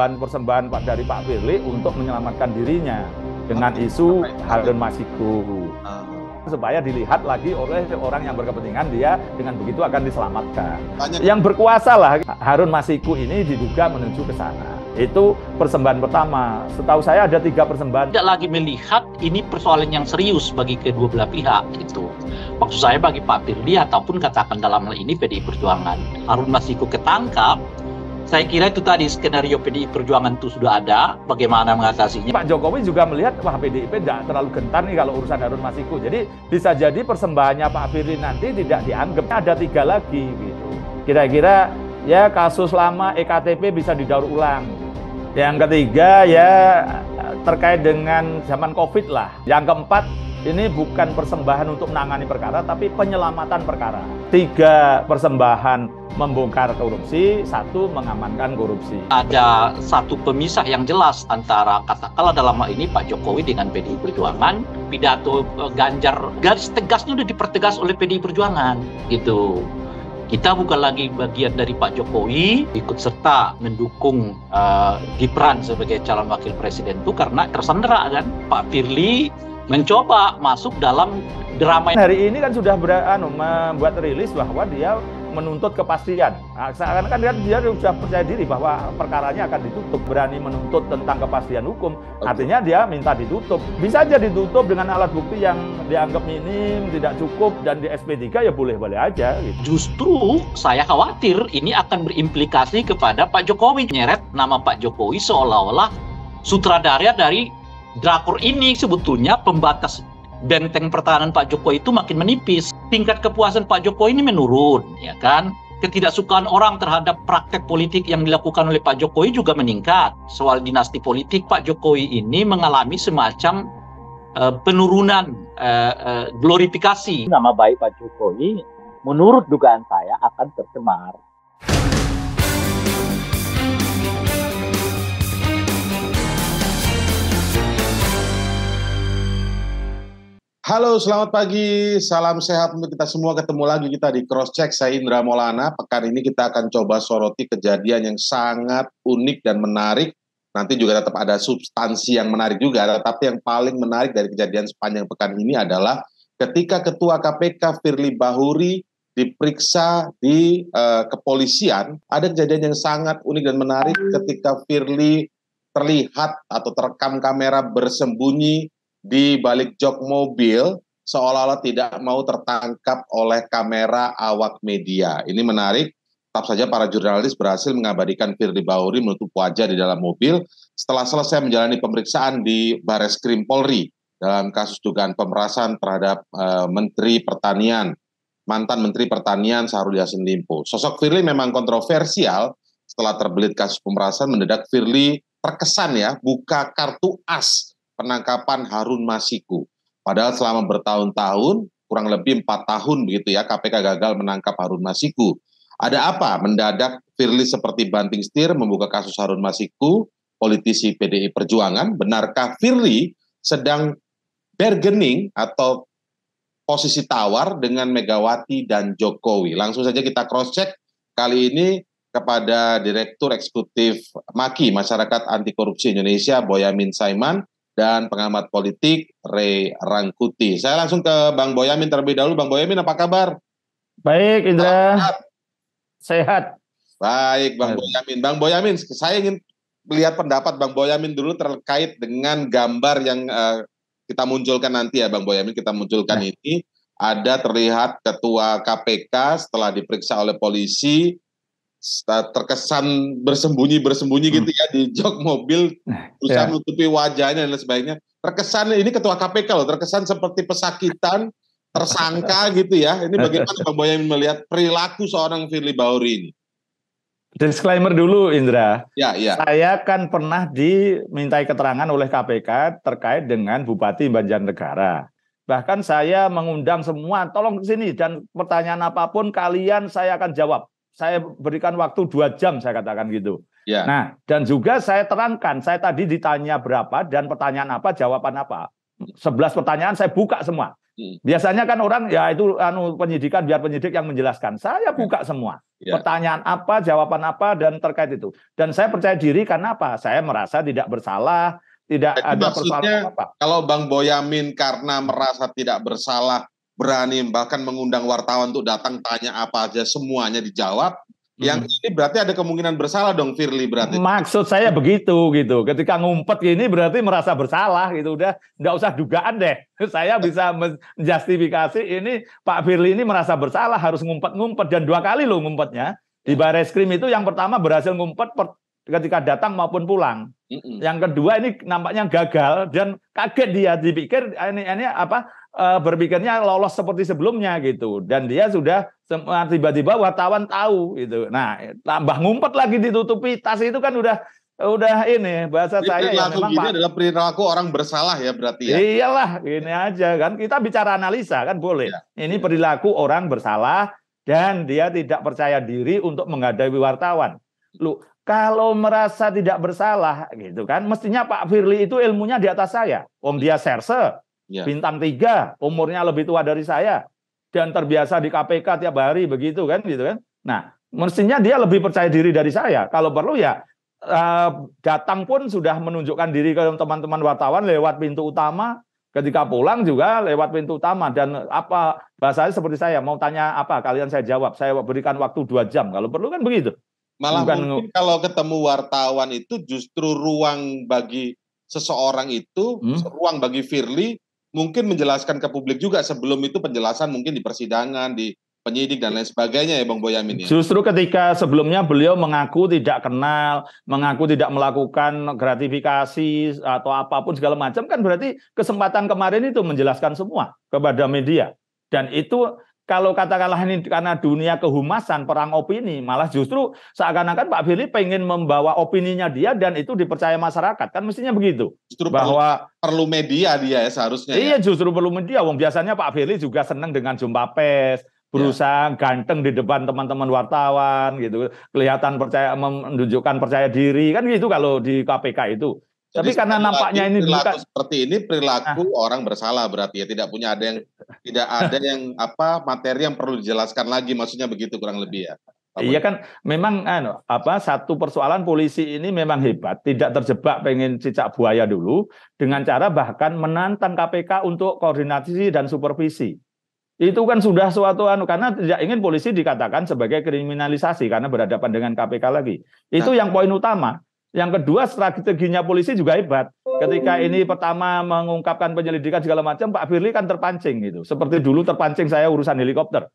persembahan-persembahan Pak dari Pak Firly untuk menyelamatkan dirinya dengan isu Harun Masiku ah. supaya dilihat lagi oleh orang yang berkepentingan dia dengan begitu akan diselamatkan. Tanya. Yang berkuasa lah Harun Masiku ini diduga menuju ke sana. Itu persembahan pertama. Setahu saya ada tiga persembahan. Tidak lagi melihat ini persoalan yang serius bagi kedua belah pihak itu. Maksud saya bagi Pak Firly ataupun katakan dalam hal ini PDI Perjuangan. Harun Masiku ketangkap, saya kira itu tadi skenario PDI Perjuangan itu sudah ada, bagaimana mengatasinya. Pak Jokowi juga melihat, wah PDIP tidak terlalu gentar nih kalau urusan Harun Masiku. Jadi bisa jadi persembahannya Pak Firly nanti tidak dianggap. Ada tiga lagi gitu. Kira-kira ya kasus lama EKTP bisa didaur ulang. Yang ketiga ya terkait dengan zaman Covid lah. Yang keempat ini bukan persembahan untuk menangani perkara, tapi penyelamatan perkara. Tiga persembahan membongkar korupsi, satu mengamankan korupsi. Ada satu pemisah yang jelas antara katakanlah dalam hal ini Pak Jokowi dengan PDI Perjuangan, pidato eh, Ganjar garis tegasnya sudah dipertegas oleh PDI Perjuangan gitu. Kita bukan lagi bagian dari Pak Jokowi ikut serta mendukung uh, Gibran sebagai calon wakil presiden itu karena tersandera kan Pak Firly mencoba masuk dalam drama hari ini kan sudah beranu membuat rilis bahwa dia menuntut kepastian. Nah, seakan-akan dia, dia sudah percaya diri bahwa perkaranya akan ditutup, berani menuntut tentang kepastian hukum. Artinya dia minta ditutup. Bisa aja ditutup dengan alat bukti yang dianggap minim, tidak cukup, dan di SP3 ya boleh-boleh aja. Gitu. Justru saya khawatir ini akan berimplikasi kepada Pak Jokowi. Nyeret nama Pak Jokowi seolah-olah sutradara dari drakor ini sebetulnya pembatas benteng pertahanan Pak Jokowi itu makin menipis. Tingkat kepuasan Pak Jokowi ini menurun, ya kan? Ketidaksukaan orang terhadap praktek politik yang dilakukan oleh Pak Jokowi juga meningkat. Soal dinasti politik, Pak Jokowi ini mengalami semacam uh, penurunan uh, uh, glorifikasi. Nama baik Pak Jokowi, menurut dugaan saya, akan tercemar. Halo, selamat pagi. Salam sehat untuk kita semua. Ketemu lagi kita di Cross Check. Saya Indra Molana. Pekan ini kita akan coba soroti kejadian yang sangat unik dan menarik. Nanti juga tetap ada substansi yang menarik juga. Tapi yang paling menarik dari kejadian sepanjang pekan ini adalah ketika Ketua KPK Firly Bahuri diperiksa di uh, kepolisian, ada kejadian yang sangat unik dan menarik ketika Firly terlihat atau terekam kamera bersembunyi di balik jok mobil seolah-olah tidak mau tertangkap oleh kamera awak media. Ini menarik. Tetap saja para jurnalis berhasil mengabadikan Firly Bahuri menutup wajah di dalam mobil setelah selesai menjalani pemeriksaan di Bares Krim Polri dalam kasus dugaan pemerasan terhadap uh, Menteri Pertanian, mantan Menteri Pertanian Sarul Yassin Limpo. Sosok Firly memang kontroversial setelah terbelit kasus pemerasan mendadak Firly terkesan ya buka kartu as penangkapan Harun Masiku. Padahal selama bertahun-tahun, kurang lebih empat tahun begitu ya, KPK gagal menangkap Harun Masiku. Ada apa mendadak Firly seperti banting setir membuka kasus Harun Masiku, politisi PDI Perjuangan? Benarkah Firly sedang bargaining atau posisi tawar dengan Megawati dan Jokowi? Langsung saja kita cross check kali ini kepada Direktur Eksekutif MAKI Masyarakat Anti Korupsi Indonesia Boyamin Saiman dan pengamat politik Ray Rangkuti. Saya langsung ke Bang Boyamin terlebih dahulu. Bang Boyamin apa kabar? Baik Indra. Sehat. Sehat. Baik Bang Sehat. Boyamin. Bang Boyamin, saya ingin melihat pendapat Bang Boyamin dulu terkait dengan gambar yang uh, kita munculkan nanti ya Bang Boyamin, kita munculkan nah. ini ada terlihat ketua KPK setelah diperiksa oleh polisi terkesan bersembunyi bersembunyi hmm. gitu ya di jok mobil nah, berusaha yeah. menutupi wajahnya dan sebagainya terkesan ini ketua KPK loh terkesan seperti pesakitan tersangka gitu ya ini bagaimana Bang Boyamin melihat perilaku seorang Firly Bahuri ini Disclaimer dulu Indra. Ya, ya. Saya kan pernah dimintai keterangan oleh KPK terkait dengan Bupati Banjarnegara. Bahkan saya mengundang semua, tolong ke sini dan pertanyaan apapun kalian saya akan jawab saya berikan waktu dua jam saya katakan gitu. Ya. Nah dan juga saya terangkan saya tadi ditanya berapa dan pertanyaan apa jawaban apa. Sebelas pertanyaan saya buka semua. Hmm. Biasanya kan orang ya itu anu penyidikan biar penyidik yang menjelaskan. Saya hmm. buka semua. Ya. Pertanyaan apa, jawaban apa dan terkait itu. Dan saya percaya diri karena apa? Saya merasa tidak bersalah, tidak Jadi ada persoalan apa Kalau Bang Boyamin karena merasa tidak bersalah berani bahkan mengundang wartawan untuk datang tanya apa aja semuanya dijawab. Hmm. Yang ini berarti ada kemungkinan bersalah dong Firly berarti. Maksud saya begitu gitu. Ketika ngumpet ini berarti merasa bersalah gitu. Udah nggak usah dugaan deh. Saya bisa menjustifikasi ini Pak Firly ini merasa bersalah harus ngumpet-ngumpet dan dua kali loh ngumpetnya. Di baris krim itu yang pertama berhasil ngumpet per, ketika datang maupun pulang. Mm-mm. Yang kedua ini nampaknya gagal dan kaget dia dipikir ini ini apa uh, berpikirnya lolos seperti sebelumnya gitu dan dia sudah eh, tiba-tiba wartawan tahu gitu. Nah, tambah ngumpet lagi ditutupi tas itu kan udah udah ini bahasa Jadi, saya perilaku ya, memang ini adalah perilaku orang bersalah ya berarti ya. Iyalah, ini aja kan kita bicara analisa kan boleh. Ya. Ini perilaku orang bersalah dan dia tidak percaya diri untuk menghadapi wartawan. Lu kalau merasa tidak bersalah gitu kan mestinya Pak Firly itu ilmunya di atas saya. Om dia serse, ya. bintang tiga, umurnya lebih tua dari saya, dan terbiasa di KPK tiap hari begitu kan, gitu kan. Nah, mestinya dia lebih percaya diri dari saya. Kalau perlu ya uh, datang pun sudah menunjukkan diri ke teman-teman wartawan lewat pintu utama. Ketika pulang juga lewat pintu utama dan apa bahasanya seperti saya mau tanya apa kalian saya jawab saya berikan waktu dua jam kalau perlu kan begitu. Malah Bukan mungkin kalau ketemu wartawan itu justru ruang bagi seseorang itu hmm? ruang bagi Firly mungkin menjelaskan ke publik juga sebelum itu penjelasan mungkin di persidangan di penyidik dan lain sebagainya ya Bang Boyamin ya. Justru ketika sebelumnya beliau mengaku tidak kenal, mengaku tidak melakukan gratifikasi atau apapun segala macam kan berarti kesempatan kemarin itu menjelaskan semua kepada media. Dan itu kalau katakanlah ini karena dunia kehumasan perang opini malah justru seakan-akan Pak Firly pengen membawa opininya dia dan itu dipercaya masyarakat kan mestinya begitu justru bahwa perlu, perlu media dia ya seharusnya ya. iya ya. justru perlu media wong biasanya Pak Firly juga senang dengan jumpa pes, berusaha ya. ganteng di depan teman-teman wartawan gitu kelihatan percaya menunjukkan percaya diri kan gitu kalau di KPK itu tapi karena nampaknya ini perilaku bukan seperti ini perilaku nah. orang bersalah berarti ya tidak punya ada yang tidak ah. ada yang apa materi yang perlu dijelaskan lagi maksudnya begitu kurang lebih ya. Apa iya kan memang ano, apa satu persoalan polisi ini memang hebat tidak terjebak pengen cicak buaya dulu dengan cara bahkan menantang KPK untuk koordinasi dan supervisi. Itu kan sudah suatu anu karena tidak ingin polisi dikatakan sebagai kriminalisasi karena berhadapan dengan KPK lagi. Itu nah, yang poin utama yang kedua strateginya polisi juga hebat. Ketika ini pertama mengungkapkan penyelidikan segala macam, Pak Firly kan terpancing gitu. Seperti dulu terpancing saya urusan helikopter.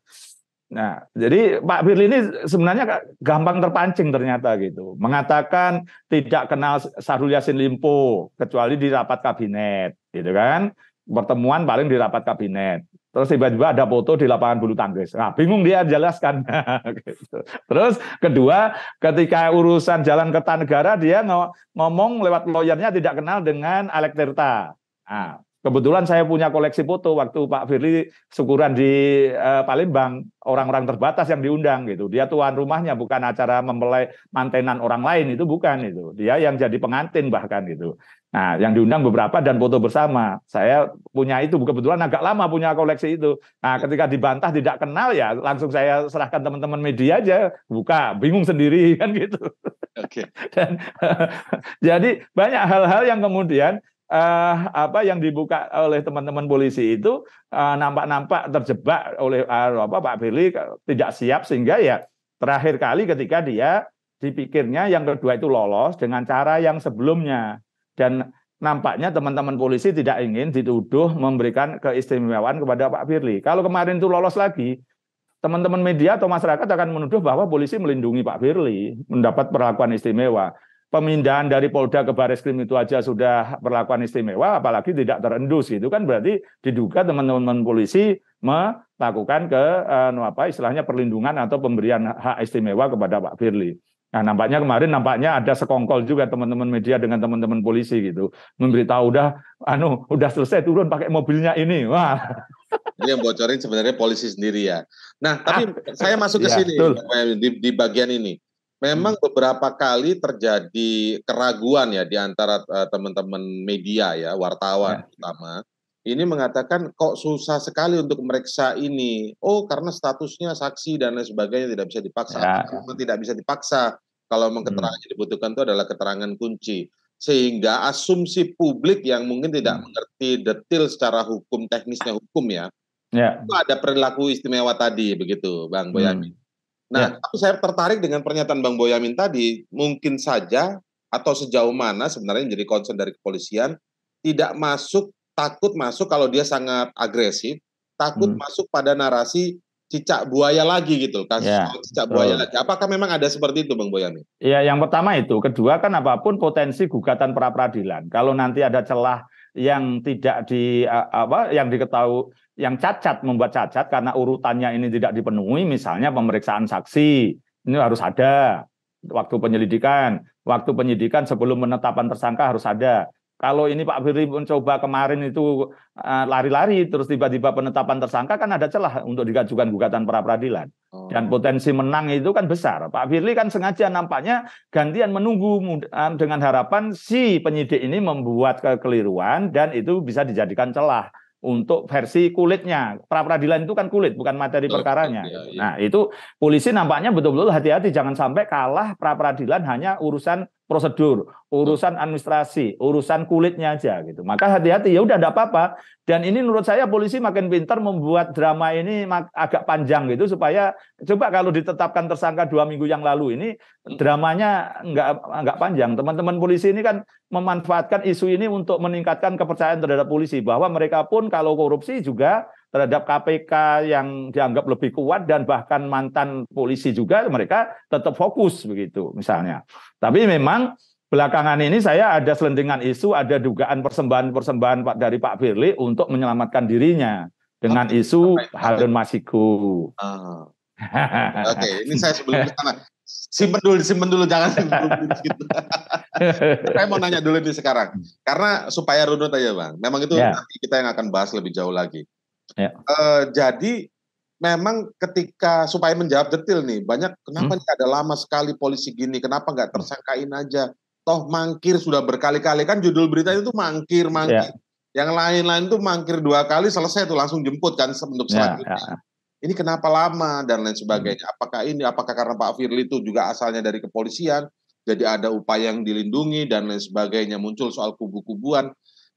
Nah, jadi Pak Firly ini sebenarnya gampang terpancing ternyata gitu. Mengatakan tidak kenal Sahrul Yasin Limpo kecuali di rapat kabinet, gitu kan. Pertemuan paling di rapat kabinet. Terus tiba-tiba ada foto di lapangan bulu tangkis. Nah, bingung dia jelaskan. Gitu. Terus kedua, ketika urusan jalan ke negara dia ngomong lewat lawyernya tidak kenal dengan Alek Tirta. Nah, Kebetulan saya punya koleksi foto waktu Pak Firly syukuran di uh, Palembang, orang-orang terbatas yang diundang gitu. Dia tuan rumahnya bukan acara mempelai mantenan orang lain itu bukan itu. Dia yang jadi pengantin bahkan gitu. Nah, yang diundang beberapa dan foto bersama. Saya punya itu kebetulan agak lama punya koleksi itu. Nah, ketika dibantah tidak kenal ya langsung saya serahkan teman-teman media aja buka, bingung sendiri kan gitu. Oke. Okay. dan jadi banyak hal-hal yang kemudian uh, apa yang dibuka oleh teman-teman polisi itu eh, nampak-nampak uh, terjebak oleh uh, apa Pak Firly tidak siap sehingga ya terakhir kali ketika dia dipikirnya yang kedua itu lolos dengan cara yang sebelumnya dan nampaknya teman-teman polisi tidak ingin dituduh memberikan keistimewaan kepada Pak Firly. Kalau kemarin itu lolos lagi, teman-teman media atau masyarakat akan menuduh bahwa polisi melindungi Pak Firly, mendapat perlakuan istimewa pemindahan dari Polda ke Baris Krim itu aja sudah perlakuan istimewa, apalagi tidak terendus gitu kan berarti diduga teman-teman polisi melakukan ke eh, apa istilahnya perlindungan atau pemberian hak istimewa kepada Pak Firly. Nah, nampaknya kemarin nampaknya ada sekongkol juga teman-teman media dengan teman-teman polisi gitu. Memberitahu udah anu udah selesai turun pakai mobilnya ini. Wah. Ini yang bocorin sebenarnya polisi sendiri ya. Nah, tapi ah, saya masuk ke ya, sini di, di bagian ini. Memang hmm. beberapa kali terjadi keraguan ya di antara eh, teman-teman uh, media ya, wartawan ya. utama. Ini mengatakan kok susah sekali untuk memeriksa ini. Oh, karena statusnya saksi dan lain sebagainya tidak bisa dipaksa. Ya. tidak bisa dipaksa kalau memang hmm. keterangan hmm. dibutuhkan itu adalah keterangan kunci. Sehingga asumsi publik yang mungkin tidak hmm. mengerti detail secara hukum teknisnya hukum ya. Ya. Itu ada perilaku istimewa tadi begitu, Bang Boyamin. Hmm. Nah, ya. tapi saya tertarik dengan pernyataan Bang Boyamin tadi, mungkin saja atau sejauh mana sebenarnya menjadi concern dari kepolisian tidak masuk takut masuk kalau dia sangat agresif, takut hmm. masuk pada narasi cicak buaya lagi gitu kasus ya, cicak buaya buaya lagi. Apakah memang ada seperti itu Bang Boyamin? Iya, yang pertama itu, kedua kan apapun potensi gugatan pra peradilan. Kalau nanti ada celah yang tidak di apa yang diketahui yang cacat membuat cacat karena urutannya ini tidak dipenuhi misalnya pemeriksaan saksi ini harus ada waktu penyelidikan waktu penyidikan sebelum penetapan tersangka harus ada kalau ini Pak Firly mencoba kemarin itu eh, lari-lari terus tiba-tiba penetapan tersangka kan ada celah untuk digajukan gugatan pra peradilan oh. dan potensi menang itu kan besar Pak Firly kan sengaja nampaknya gantian menunggu eh, dengan harapan si penyidik ini membuat kekeliruan dan itu bisa dijadikan celah untuk versi kulitnya. Pra peradilan itu kan kulit, bukan materi perkaranya. Iya, iya. Nah, itu polisi nampaknya betul-betul hati-hati jangan sampai kalah pra peradilan hanya urusan prosedur, urusan hmm. administrasi, urusan kulitnya aja gitu. Maka hati-hati ya udah enggak apa-apa. Dan ini menurut saya polisi makin pintar membuat drama ini agak panjang gitu supaya coba kalau ditetapkan tersangka dua minggu yang lalu ini hmm. dramanya enggak enggak panjang. Teman-teman polisi ini kan memanfaatkan isu ini untuk meningkatkan kepercayaan terhadap polisi bahwa mereka pun kalau korupsi juga terhadap KPK yang dianggap lebih kuat dan bahkan mantan polisi juga mereka tetap fokus begitu misalnya. Tapi memang belakangan ini saya ada selentingan isu ada dugaan persembahan-persembahan Pak dari Pak Firly untuk menyelamatkan dirinya dengan isu Harun Masiku. Uh, Oke, ini saya sebelum kesana. simpen dulu, simpen dulu, jangan gitu. saya mau nanya dulu nih sekarang, karena supaya runut aja bang. Memang itu yeah. nanti kita yang akan bahas lebih jauh lagi. Ya. Uh, jadi memang ketika supaya menjawab detail nih banyak kenapa hmm? ada lama sekali polisi gini kenapa nggak hmm. tersangkain aja toh mangkir sudah berkali-kali kan judul berita itu mangkir mangkir ya. yang lain-lain tuh mangkir dua kali selesai tuh langsung jemput kan untuk ya, selanjutnya ya, ini kenapa lama dan lain sebagainya hmm. apakah ini apakah karena Pak Firly itu juga asalnya dari kepolisian jadi ada upaya yang dilindungi dan lain sebagainya muncul soal kubu-kubuan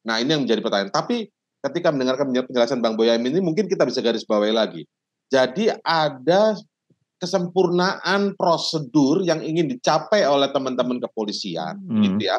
nah ini yang menjadi pertanyaan tapi ketika mendengarkan penjelasan Bang Boyamin ini mungkin kita bisa garis bawahi lagi. Jadi ada kesempurnaan prosedur yang ingin dicapai oleh teman-teman kepolisian hmm. gitu ya.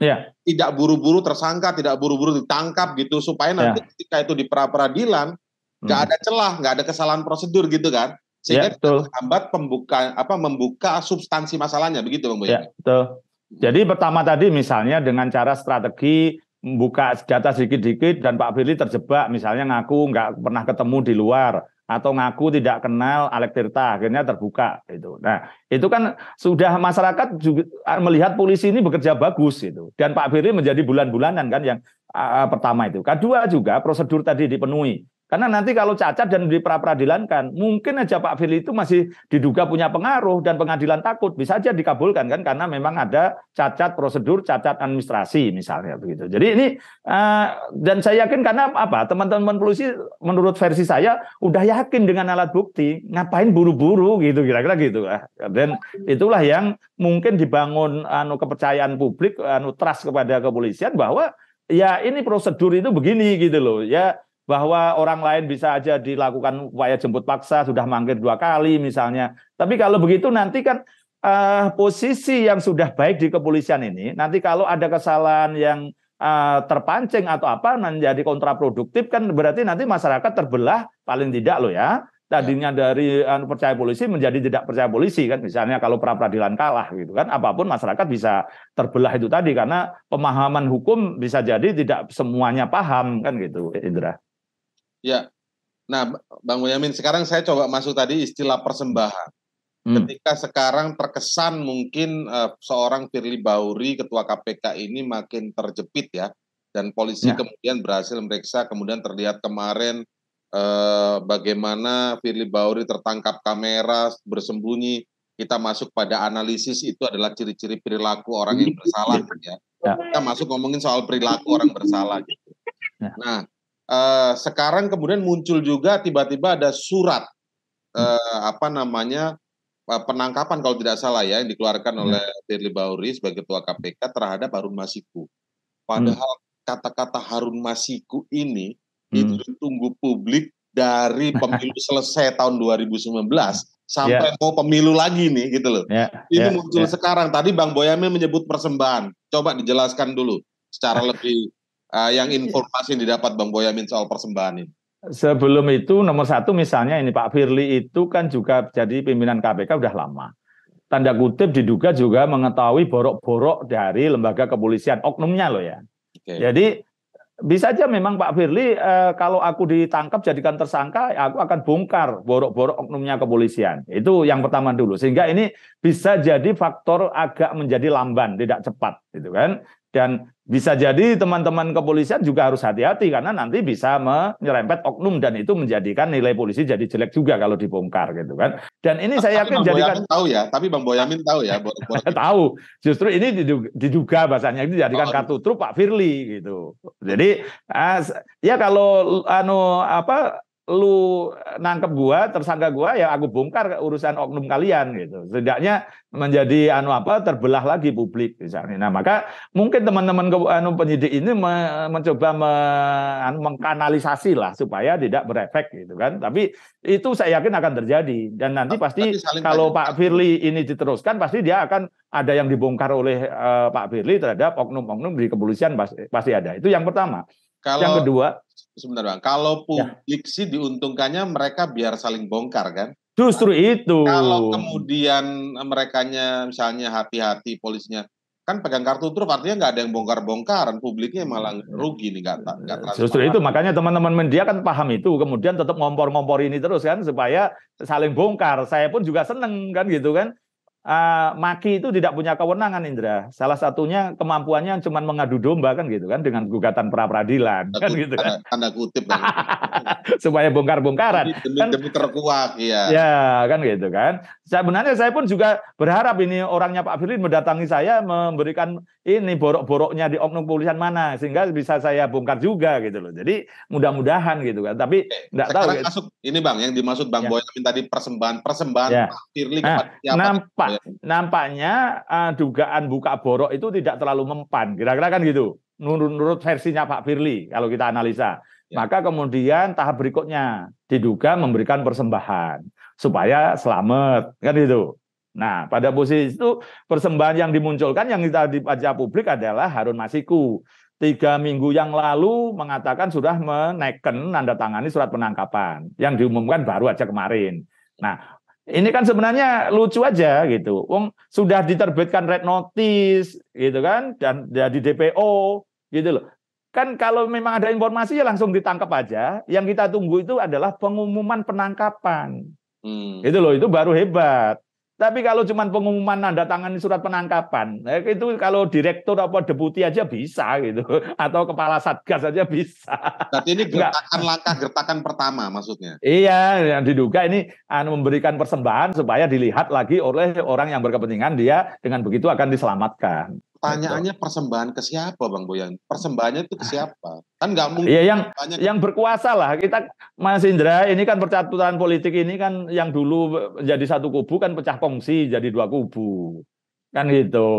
Ya. Tidak buru-buru tersangka, tidak buru-buru ditangkap gitu supaya ya. nanti ya. ketika itu di pra peradilan nggak hmm. ada celah, nggak ada kesalahan prosedur gitu kan. Sehingga ya, hambat pembuka apa membuka substansi masalahnya begitu Bang Boyamin. Ya, betul. Jadi pertama tadi misalnya dengan cara strategi buka data sedikit-sedikit dan Pak Firly terjebak misalnya ngaku nggak pernah ketemu di luar atau ngaku tidak kenal Alek Tirta akhirnya terbuka itu. Nah, itu kan sudah masyarakat juga ah, melihat polisi ini bekerja bagus itu dan Pak Firly menjadi bulan-bulanan kan yang uh, pertama itu. Kedua juga prosedur tadi dipenuhi. Karena nanti kalau cacat dan di peradilan kan, mungkin aja Pak Firly itu masih diduga punya pengaruh dan pengadilan takut bisa aja dikabulkan kan karena memang ada cacat prosedur, cacat administrasi misalnya begitu. Jadi ini uh, dan saya yakin karena apa? Teman-teman polisi menurut versi saya udah yakin dengan alat bukti, ngapain buru-buru gitu kira-kira gitu lah. Dan itulah yang mungkin dibangun anu kepercayaan publik, anu trust kepada kepolisian bahwa ya ini prosedur itu begini gitu loh. Ya bahwa orang lain bisa aja dilakukan upaya jemput paksa sudah manggil dua kali misalnya. Tapi kalau begitu nanti kan uh, posisi yang sudah baik di kepolisian ini nanti kalau ada kesalahan yang uh, terpancing atau apa menjadi kontraproduktif kan berarti nanti masyarakat terbelah paling tidak loh ya. Tadinya ya. dari uh, percaya polisi menjadi tidak percaya polisi kan misalnya kalau pra peradilan kalah gitu kan apapun masyarakat bisa terbelah itu tadi karena pemahaman hukum bisa jadi tidak semuanya paham kan gitu Indra. Ya. Nah, Bang Boyamin, sekarang saya coba masuk tadi istilah persembahan. Hmm. Ketika sekarang terkesan mungkin uh, seorang Firly Bauri, ketua KPK ini makin terjepit ya, dan polisi ya. kemudian berhasil memeriksa. kemudian terlihat kemarin uh, bagaimana Firly Bauri tertangkap kamera bersembunyi. Kita masuk pada analisis itu adalah ciri-ciri perilaku orang yang bersalah, ya. ya. Kita masuk ngomongin soal perilaku orang bersalah. Gitu. Ya. Nah, Eh, sekarang kemudian muncul juga tiba-tiba ada surat uh, apa namanya eh, penangkapan kalau tidak salah ya yang dikeluarkan hmm. oleh Firly Bahuri sebagai ketua KPK terhadap Harun Masiku. Padahal hmm. kata-kata hmm. Harun Masiku ini hmm. itu ditunggu publik dari pemilu selesai tahun 2019 sampai yeah. mau pemilu lagi nih gitu loh. Yeah. Ini yeah. muncul yeah. sekarang. Tadi Bang Boyamin menyebut persembahan. Coba dijelaskan dulu secara ah. lebih uh, yang iya. informasi yang didapat Bang Boyamin soal persembahan ini? Sebelum itu nomor satu misalnya ini Pak Firly itu kan juga jadi pimpinan KPK udah lama. Tanda kutip diduga juga mengetahui borok-borok dari lembaga kepolisian oknumnya loh ya. Okay. Jadi bisa aja memang Pak Firly eh, kalau aku ditangkap jadikan tersangka aku akan bongkar borok-borok oknumnya kepolisian. Itu yang pertama dulu. Sehingga ini bisa jadi faktor agak menjadi lamban, tidak cepat gitu kan. Dan bisa jadi teman-teman kepolisian juga harus hati-hati karena nanti bisa menyerempet oknum dan itu menjadikan nilai polisi jadi jelek juga kalau dibongkar gitu kan. Dan ini saya yakin jadikan tahu ya, tapi Bang Boyamin tahu ya. tahu. Justru ini diduga, diduga bahasanya ini dijadikan oh. kartu truk Pak Firly gitu. Jadi ya kalau anu apa lu eh, nangkep gua, tersangka gua ya aku bongkar urusan oknum kalian gitu. Setidaknya menjadi anu apa terbelah lagi publik misalnya. Nah, maka mungkin teman-teman anu penyidik ini me, mencoba me, anu, mengkanalisasi lah supaya tidak berefek gitu kan. Tapi itu saya yakin akan terjadi dan nanti pasti kalau Pak kan. Firly ini diteruskan pasti dia akan ada yang dibongkar oleh uh, Pak Firly terhadap oknum-oknum di kepolisian pasti, pasti ada. Itu yang pertama. Kalau yang kedua sebentar bang. Kalau ya. publik ya. sih diuntungkannya mereka biar saling bongkar kan. Justru itu. Kalau kemudian merekanya misalnya hati-hati polisnya kan pegang kartu truf artinya nggak ada yang bongkar-bongkaran publiknya malah iya. rugi nih nggak justru itu makanya teman-teman media kan paham itu kemudian tetap ngompor-ngompor ini terus kan supaya saling bongkar saya pun juga seneng kan gitu kan uh, Maki itu tidak punya kewenangan Indra. Salah satunya kemampuannya cuma mengadu domba kan gitu kan dengan gugatan pra peradilan kan gitu kan. Tanda kutip kan. supaya bongkar-bongkaran. Demi, demi, demi terkuak ya. Ya kan gitu kan. Sebenarnya saya pun juga berharap ini orangnya Pak Firly mendatangi saya memberikan ini borok-boroknya di oknum polisian mana sehingga bisa saya bongkar juga gitu loh. Jadi mudah-mudahan gitu kan. Tapi enggak tahu gitu. masuk ini Bang yang dimaksud Bang ya. Boyamin tadi persembahan persembahan ya. Pak Firly nah, kepada gitu Nampak ya. nampaknya uh, dugaan buka borok itu tidak terlalu mempan. Kira-kira kan gitu. Menurut versinya Pak Firly kalau kita analisa. Ya. Maka kemudian tahap berikutnya diduga memberikan persembahan supaya selamat kan itu. Nah, pada posisi itu persembahan yang dimunculkan yang kita dibaca publik adalah Harun Masiku. Tiga minggu yang lalu mengatakan sudah menaikkan nanda tangani surat penangkapan yang diumumkan baru aja kemarin. Nah, ini kan sebenarnya lucu aja gitu. Wong sudah diterbitkan red notice gitu kan dan jadi DPO gitu loh. Kan kalau memang ada informasi ya langsung ditangkap aja. Yang kita tunggu itu adalah pengumuman penangkapan. Hmm. Itu loh, itu baru hebat. Tapi kalau cuma pengumuman nanda tangan surat penangkapan, ya itu kalau direktur apa deputi aja bisa gitu, atau kepala satgas aja bisa. Tapi ini gertakan langkah gertakan pertama maksudnya. Iya, yang diduga ini anu, memberikan persembahan supaya dilihat lagi oleh orang yang berkepentingan dia dengan begitu akan diselamatkan. Tanyaannya persembahan ke siapa, Bang Boyan? Persembahannya itu ke ah. siapa? Kan nggak mungkin. Iya, yang yang berkuasa lah. Kita Mas Indra, ini kan percaturan politik ini kan yang dulu jadi satu kubu kan pecah kongsi jadi dua kubu. Kan gitu.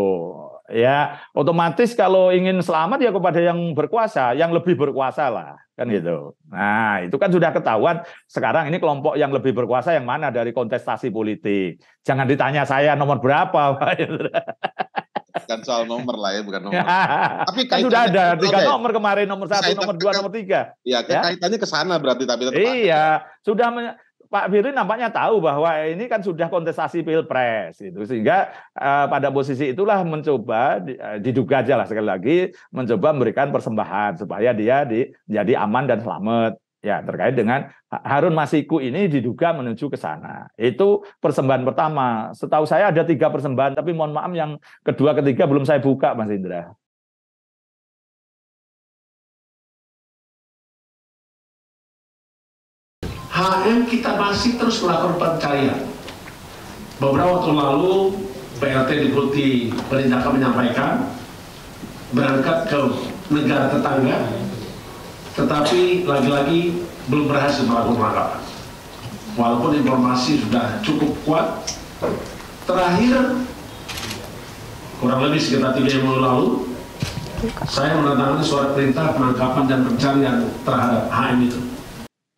Ya, otomatis kalau ingin selamat ya kepada yang berkuasa, yang lebih berkuasa lah, kan gitu. Nah, itu kan sudah ketahuan sekarang ini kelompok yang lebih berkuasa yang mana dari kontestasi politik. Jangan ditanya saya nomor berapa, Pak Indra. Bukan soal nomor lah ya, bukan nomor. tapi kan sudah ada tiga okay. nomor kemarin, nomor satu, Kaitan, nomor dua, ke, kan- nomor tiga. Iya, kan ya. kaitannya ke sana berarti tapi tetap Iya, ada. sudah Pak Firly nampaknya tahu bahwa ini kan sudah kontestasi pilpres itu sehingga uh, pada posisi itulah mencoba uh, diduga aja lah sekali lagi mencoba memberikan persembahan supaya dia di, jadi aman dan selamat ya terkait dengan Harun Masiku ini diduga menuju ke sana. Itu persembahan pertama. Setahu saya ada tiga persembahan, tapi mohon maaf yang kedua ketiga belum saya buka, Mas Indra. HM kita masih terus melakukan pencarian. Beberapa waktu lalu PLT diikuti perintahkan menyampaikan berangkat ke negara tetangga tetapi lagi-lagi belum berhasil melakukan penangkapan. Walaupun informasi sudah cukup kuat, terakhir kurang lebih sekitar tiga minggu lalu saya menandatangani surat perintah penangkapan dan pencarian terhadap HM itu.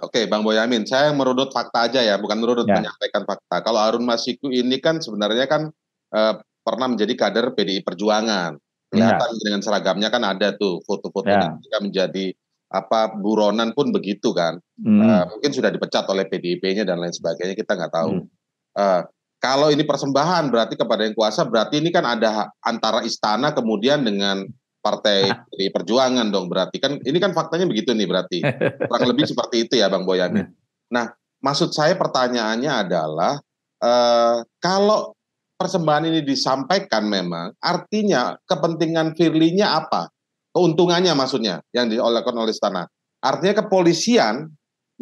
Oke, Bang Boyamin, saya merudut fakta aja ya, bukan merudut ya. menyampaikan fakta. Kalau Arun Masiku ini kan sebenarnya kan e, pernah menjadi kader PDI Perjuangan. Iya. Kelihatan ya. dengan seragamnya kan ada tuh foto-foto ya. menjadi apa buronan pun begitu kan hmm. uh, mungkin sudah dipecat oleh PDIP-nya dan lain sebagainya kita nggak tahu hmm. uh, kalau ini persembahan berarti kepada yang kuasa berarti ini kan ada antara istana kemudian dengan partai di Perjuangan dong berarti kan ini kan faktanya begitu nih berarti kurang lebih seperti itu ya Bang Boyamin. Hmm. Nah maksud saya pertanyaannya adalah uh, kalau persembahan ini disampaikan memang artinya kepentingan Firly-nya apa? keuntungannya maksudnya yang dilakukan oleh istana. Artinya kepolisian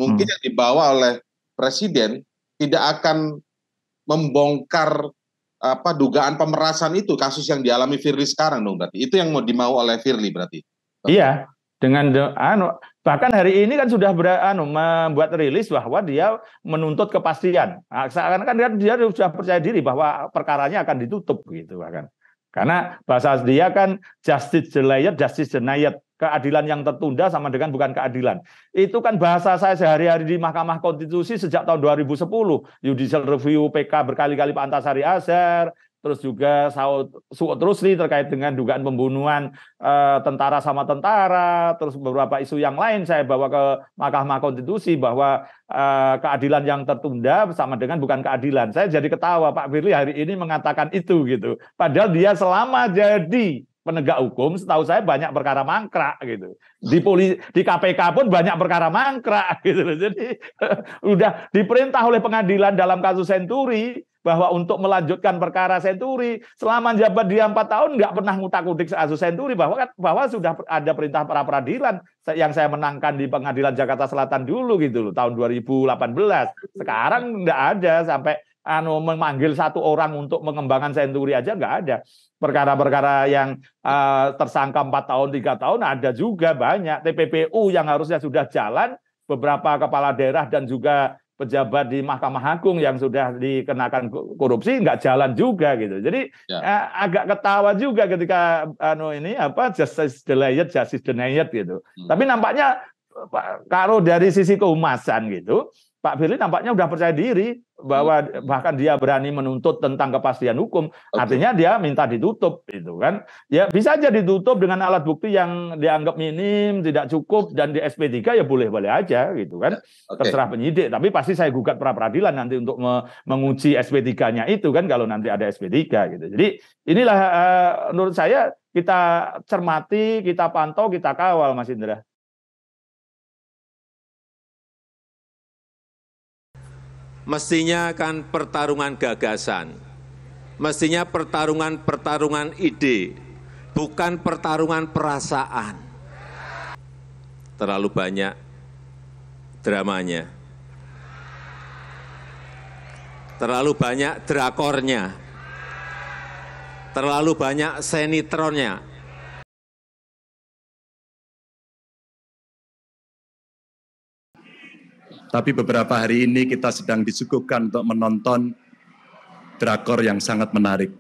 mungkin hmm. yang dibawa oleh presiden tidak akan membongkar apa dugaan pemerasan itu kasus yang dialami Firly sekarang dong berarti itu yang mau dimau oleh Firly berarti iya dengan anu bahkan hari ini kan sudah ber, anu membuat rilis bahwa dia menuntut kepastian nah, seakan-akan kan dia sudah percaya diri bahwa perkaranya akan ditutup gitu bahkan karena bahasa dia kan justice delayed, justice denied. Keadilan yang tertunda sama dengan bukan keadilan. Itu kan bahasa saya sehari-hari di Mahkamah Konstitusi sejak tahun 2010. Judicial Review PK berkali-kali Pak Antasari Azhar, terus juga Saud Suud Rusli terkait dengan dugaan pembunuhan eh, tentara sama tentara, terus beberapa isu yang lain saya bawa ke Mahkamah Konstitusi bahwa eh, keadilan yang tertunda sama dengan bukan keadilan. Saya jadi ketawa Pak Firly hari ini mengatakan itu gitu. Padahal dia selama jadi penegak hukum setahu saya banyak perkara mangkrak gitu di poli di KPK pun banyak perkara mangkrak gitu jadi udah diperintah oleh pengadilan dalam kasus senturi bahwa untuk melanjutkan perkara senturi selama jabat dia empat tahun nggak pernah ngutak-ngutik kasus senturi bahwa kan, bahwa sudah ada perintah para peradilan yang saya menangkan di pengadilan Jakarta Selatan dulu gitu loh tahun 2018 sekarang nggak ada sampai anu memanggil satu orang untuk mengembangkan senturi aja nggak ada perkara-perkara yang uh, tersangka empat tahun tiga tahun ada juga banyak TPPU yang harusnya sudah jalan beberapa kepala daerah dan juga pejabat di Mahkamah Agung yang sudah dikenakan korupsi nggak jalan juga gitu. Jadi ya. eh, agak ketawa juga ketika anu ini apa justice delayed, justice denied gitu. Hmm. Tapi nampaknya eh, kalau dari sisi keumasan gitu, Pak Firly nampaknya sudah percaya diri bahwa hmm. bahkan dia berani menuntut tentang kepastian hukum. Okay. Artinya dia minta ditutup gitu kan. Ya bisa aja ditutup dengan alat bukti yang dianggap minim, tidak cukup dan di SP3 ya boleh-boleh aja gitu kan. Okay. Terserah penyidik, tapi pasti saya gugat pra peradilan nanti untuk me menguji SP3-nya itu kan kalau nanti ada SP3 gitu. Jadi inilah uh, menurut saya kita cermati, kita pantau, kita kawal Mas Indra. mestinya kan pertarungan gagasan, mestinya pertarungan-pertarungan ide, bukan pertarungan perasaan. Terlalu banyak dramanya, terlalu banyak drakornya, terlalu banyak senitronnya, Tapi beberapa hari ini kita sedang disuguhkan untuk menonton drakor yang sangat menarik.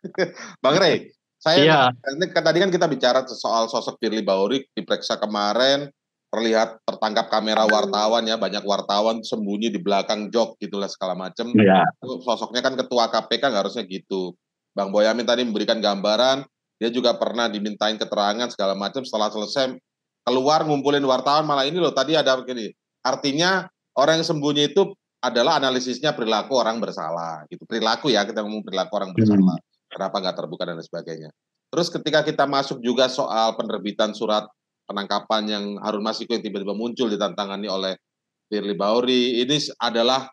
Bang Rey, saya iya. Kan tadi kan kita bicara soal sosok Firly Bahuri diperiksa kemarin terlihat tertangkap kamera wartawan ya banyak wartawan sembunyi di belakang jok gitulah segala macam. Iya. Sosoknya kan ketua KPK nggak harusnya gitu. Bang Boyamin tadi memberikan gambaran dia juga pernah dimintain keterangan segala macam setelah selesai keluar ngumpulin wartawan malah ini loh tadi ada begini artinya orang yang sembunyi itu adalah analisisnya perilaku orang bersalah gitu perilaku ya kita ngomong perilaku orang hmm. bersalah kenapa nggak terbuka dan sebagainya terus ketika kita masuk juga soal penerbitan surat penangkapan yang Harun Masiku yang tiba-tiba muncul ditantangani oleh Firly Bauri ini adalah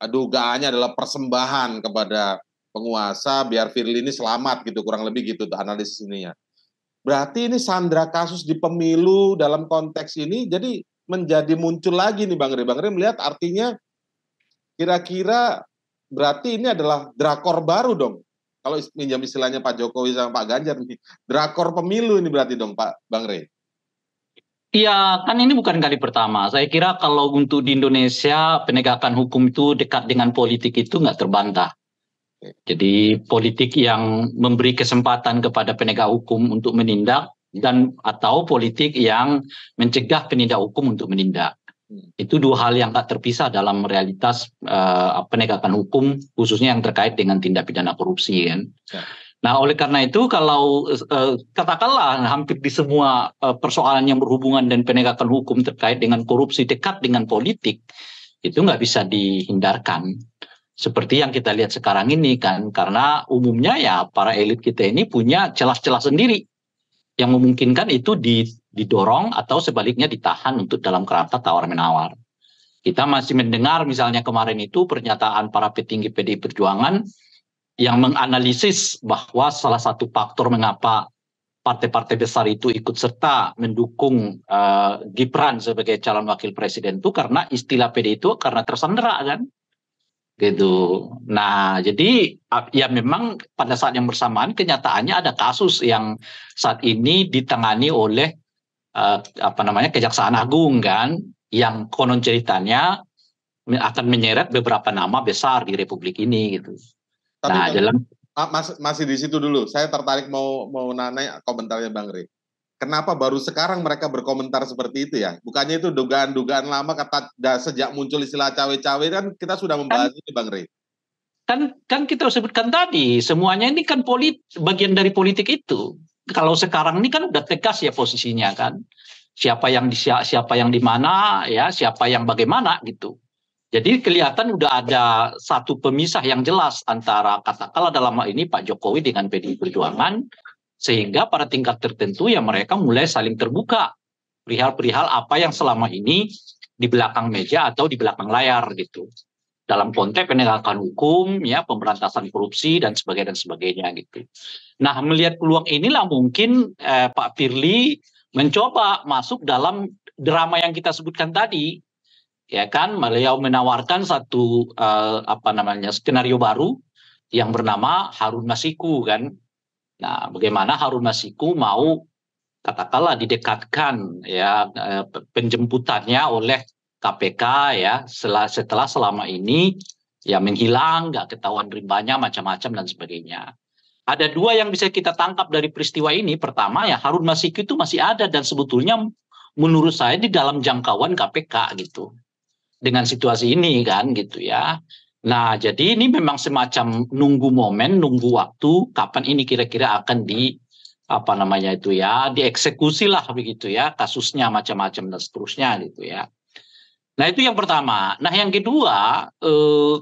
dugaannya adalah persembahan kepada penguasa biar Firly ini selamat gitu kurang lebih gitu analisis ininya berarti ini sandra kasus di pemilu dalam konteks ini jadi menjadi muncul lagi nih Bang Rey. Bang Rey melihat artinya kira-kira berarti ini adalah drakor baru dong. Kalau minjam istilahnya Pak Jokowi sama Pak Ganjar nih, drakor pemilu ini berarti dong Pak Bang Rey. Iya, kan ini bukan kali pertama. Saya kira kalau untuk di Indonesia penegakan hukum itu dekat dengan politik itu nggak terbantah. Jadi politik yang memberi kesempatan kepada penegak hukum untuk menindak dan atau politik yang mencegah penindak hukum untuk menindak. Hmm. Itu dua hal yang tak terpisah dalam realitas uh, penegakan hukum khususnya yang terkait dengan tindak pidana korupsi kan. Ya. Nah, oleh karena itu kalau uh, katakanlah hampir di semua uh, persoalan yang berhubungan dengan penegakan hukum terkait dengan korupsi dekat dengan politik itu nggak bisa dihindarkan seperti yang kita lihat sekarang ini kan karena umumnya ya para elit kita ini punya celah-celah sendiri yang memungkinkan itu didorong atau sebaliknya ditahan untuk dalam kerangka tawar menawar. Kita masih mendengar misalnya kemarin itu pernyataan para petinggi PDI Perjuangan yang menganalisis bahwa salah satu faktor mengapa partai-partai besar itu ikut serta mendukung uh, Gibran sebagai calon wakil presiden itu karena istilah PDI itu karena tersandera kan gitu. Nah, jadi ya memang pada saat yang bersamaan kenyataannya ada kasus yang saat ini ditangani oleh uh, apa namanya Kejaksaan Agung kan yang konon ceritanya akan menyeret beberapa nama besar di republik ini gitu. Tapi nah, dalam masih di situ dulu. Saya tertarik mau mau nanya komentarnya Bang Rey kenapa baru sekarang mereka berkomentar seperti itu ya? Bukannya itu dugaan-dugaan lama kata sejak muncul istilah cawe-cawe kan kita sudah membahas kan, ini Bang Rey. Kan kan kita sebutkan tadi semuanya ini kan polit bagian dari politik itu. Kalau sekarang ini kan udah tegas ya posisinya kan. Siapa yang di siapa yang di mana ya, siapa yang bagaimana gitu. Jadi kelihatan udah ada satu pemisah yang jelas antara katakanlah dalam hal ini Pak Jokowi dengan PDI Perjuangan sehingga pada tingkat tertentu ya mereka mulai saling terbuka perihal-perihal apa yang selama ini di belakang meja atau di belakang layar gitu. Dalam konteks penegakan hukum, ya pemberantasan korupsi dan sebagainya dan sebagainya gitu. Nah, melihat peluang inilah mungkin eh, Pak Firly mencoba masuk dalam drama yang kita sebutkan tadi ya kan beliau menawarkan satu uh, apa namanya skenario baru yang bernama Harun Masiku kan Nah, bagaimana Harun Masiku mau katakanlah didekatkan ya eh, penjemputannya oleh KPK ya setelah setelah selama ini ya menghilang, nggak ketahuan rimbanya macam-macam dan sebagainya. Ada dua yang bisa kita tangkap dari peristiwa ini. Pertama ya Harun Masiku itu masih ada dan sebetulnya menurut saya di dalam jangkauan KPK gitu. Dengan situasi ini kan gitu ya. Nah, jadi ini memang semacam nunggu momen, nunggu waktu kapan ini kira-kira akan di apa namanya itu ya, dieksekusi lah begitu ya, kasusnya macam-macam dan seterusnya gitu ya. Nah, itu yang pertama. Nah, yang kedua, eh,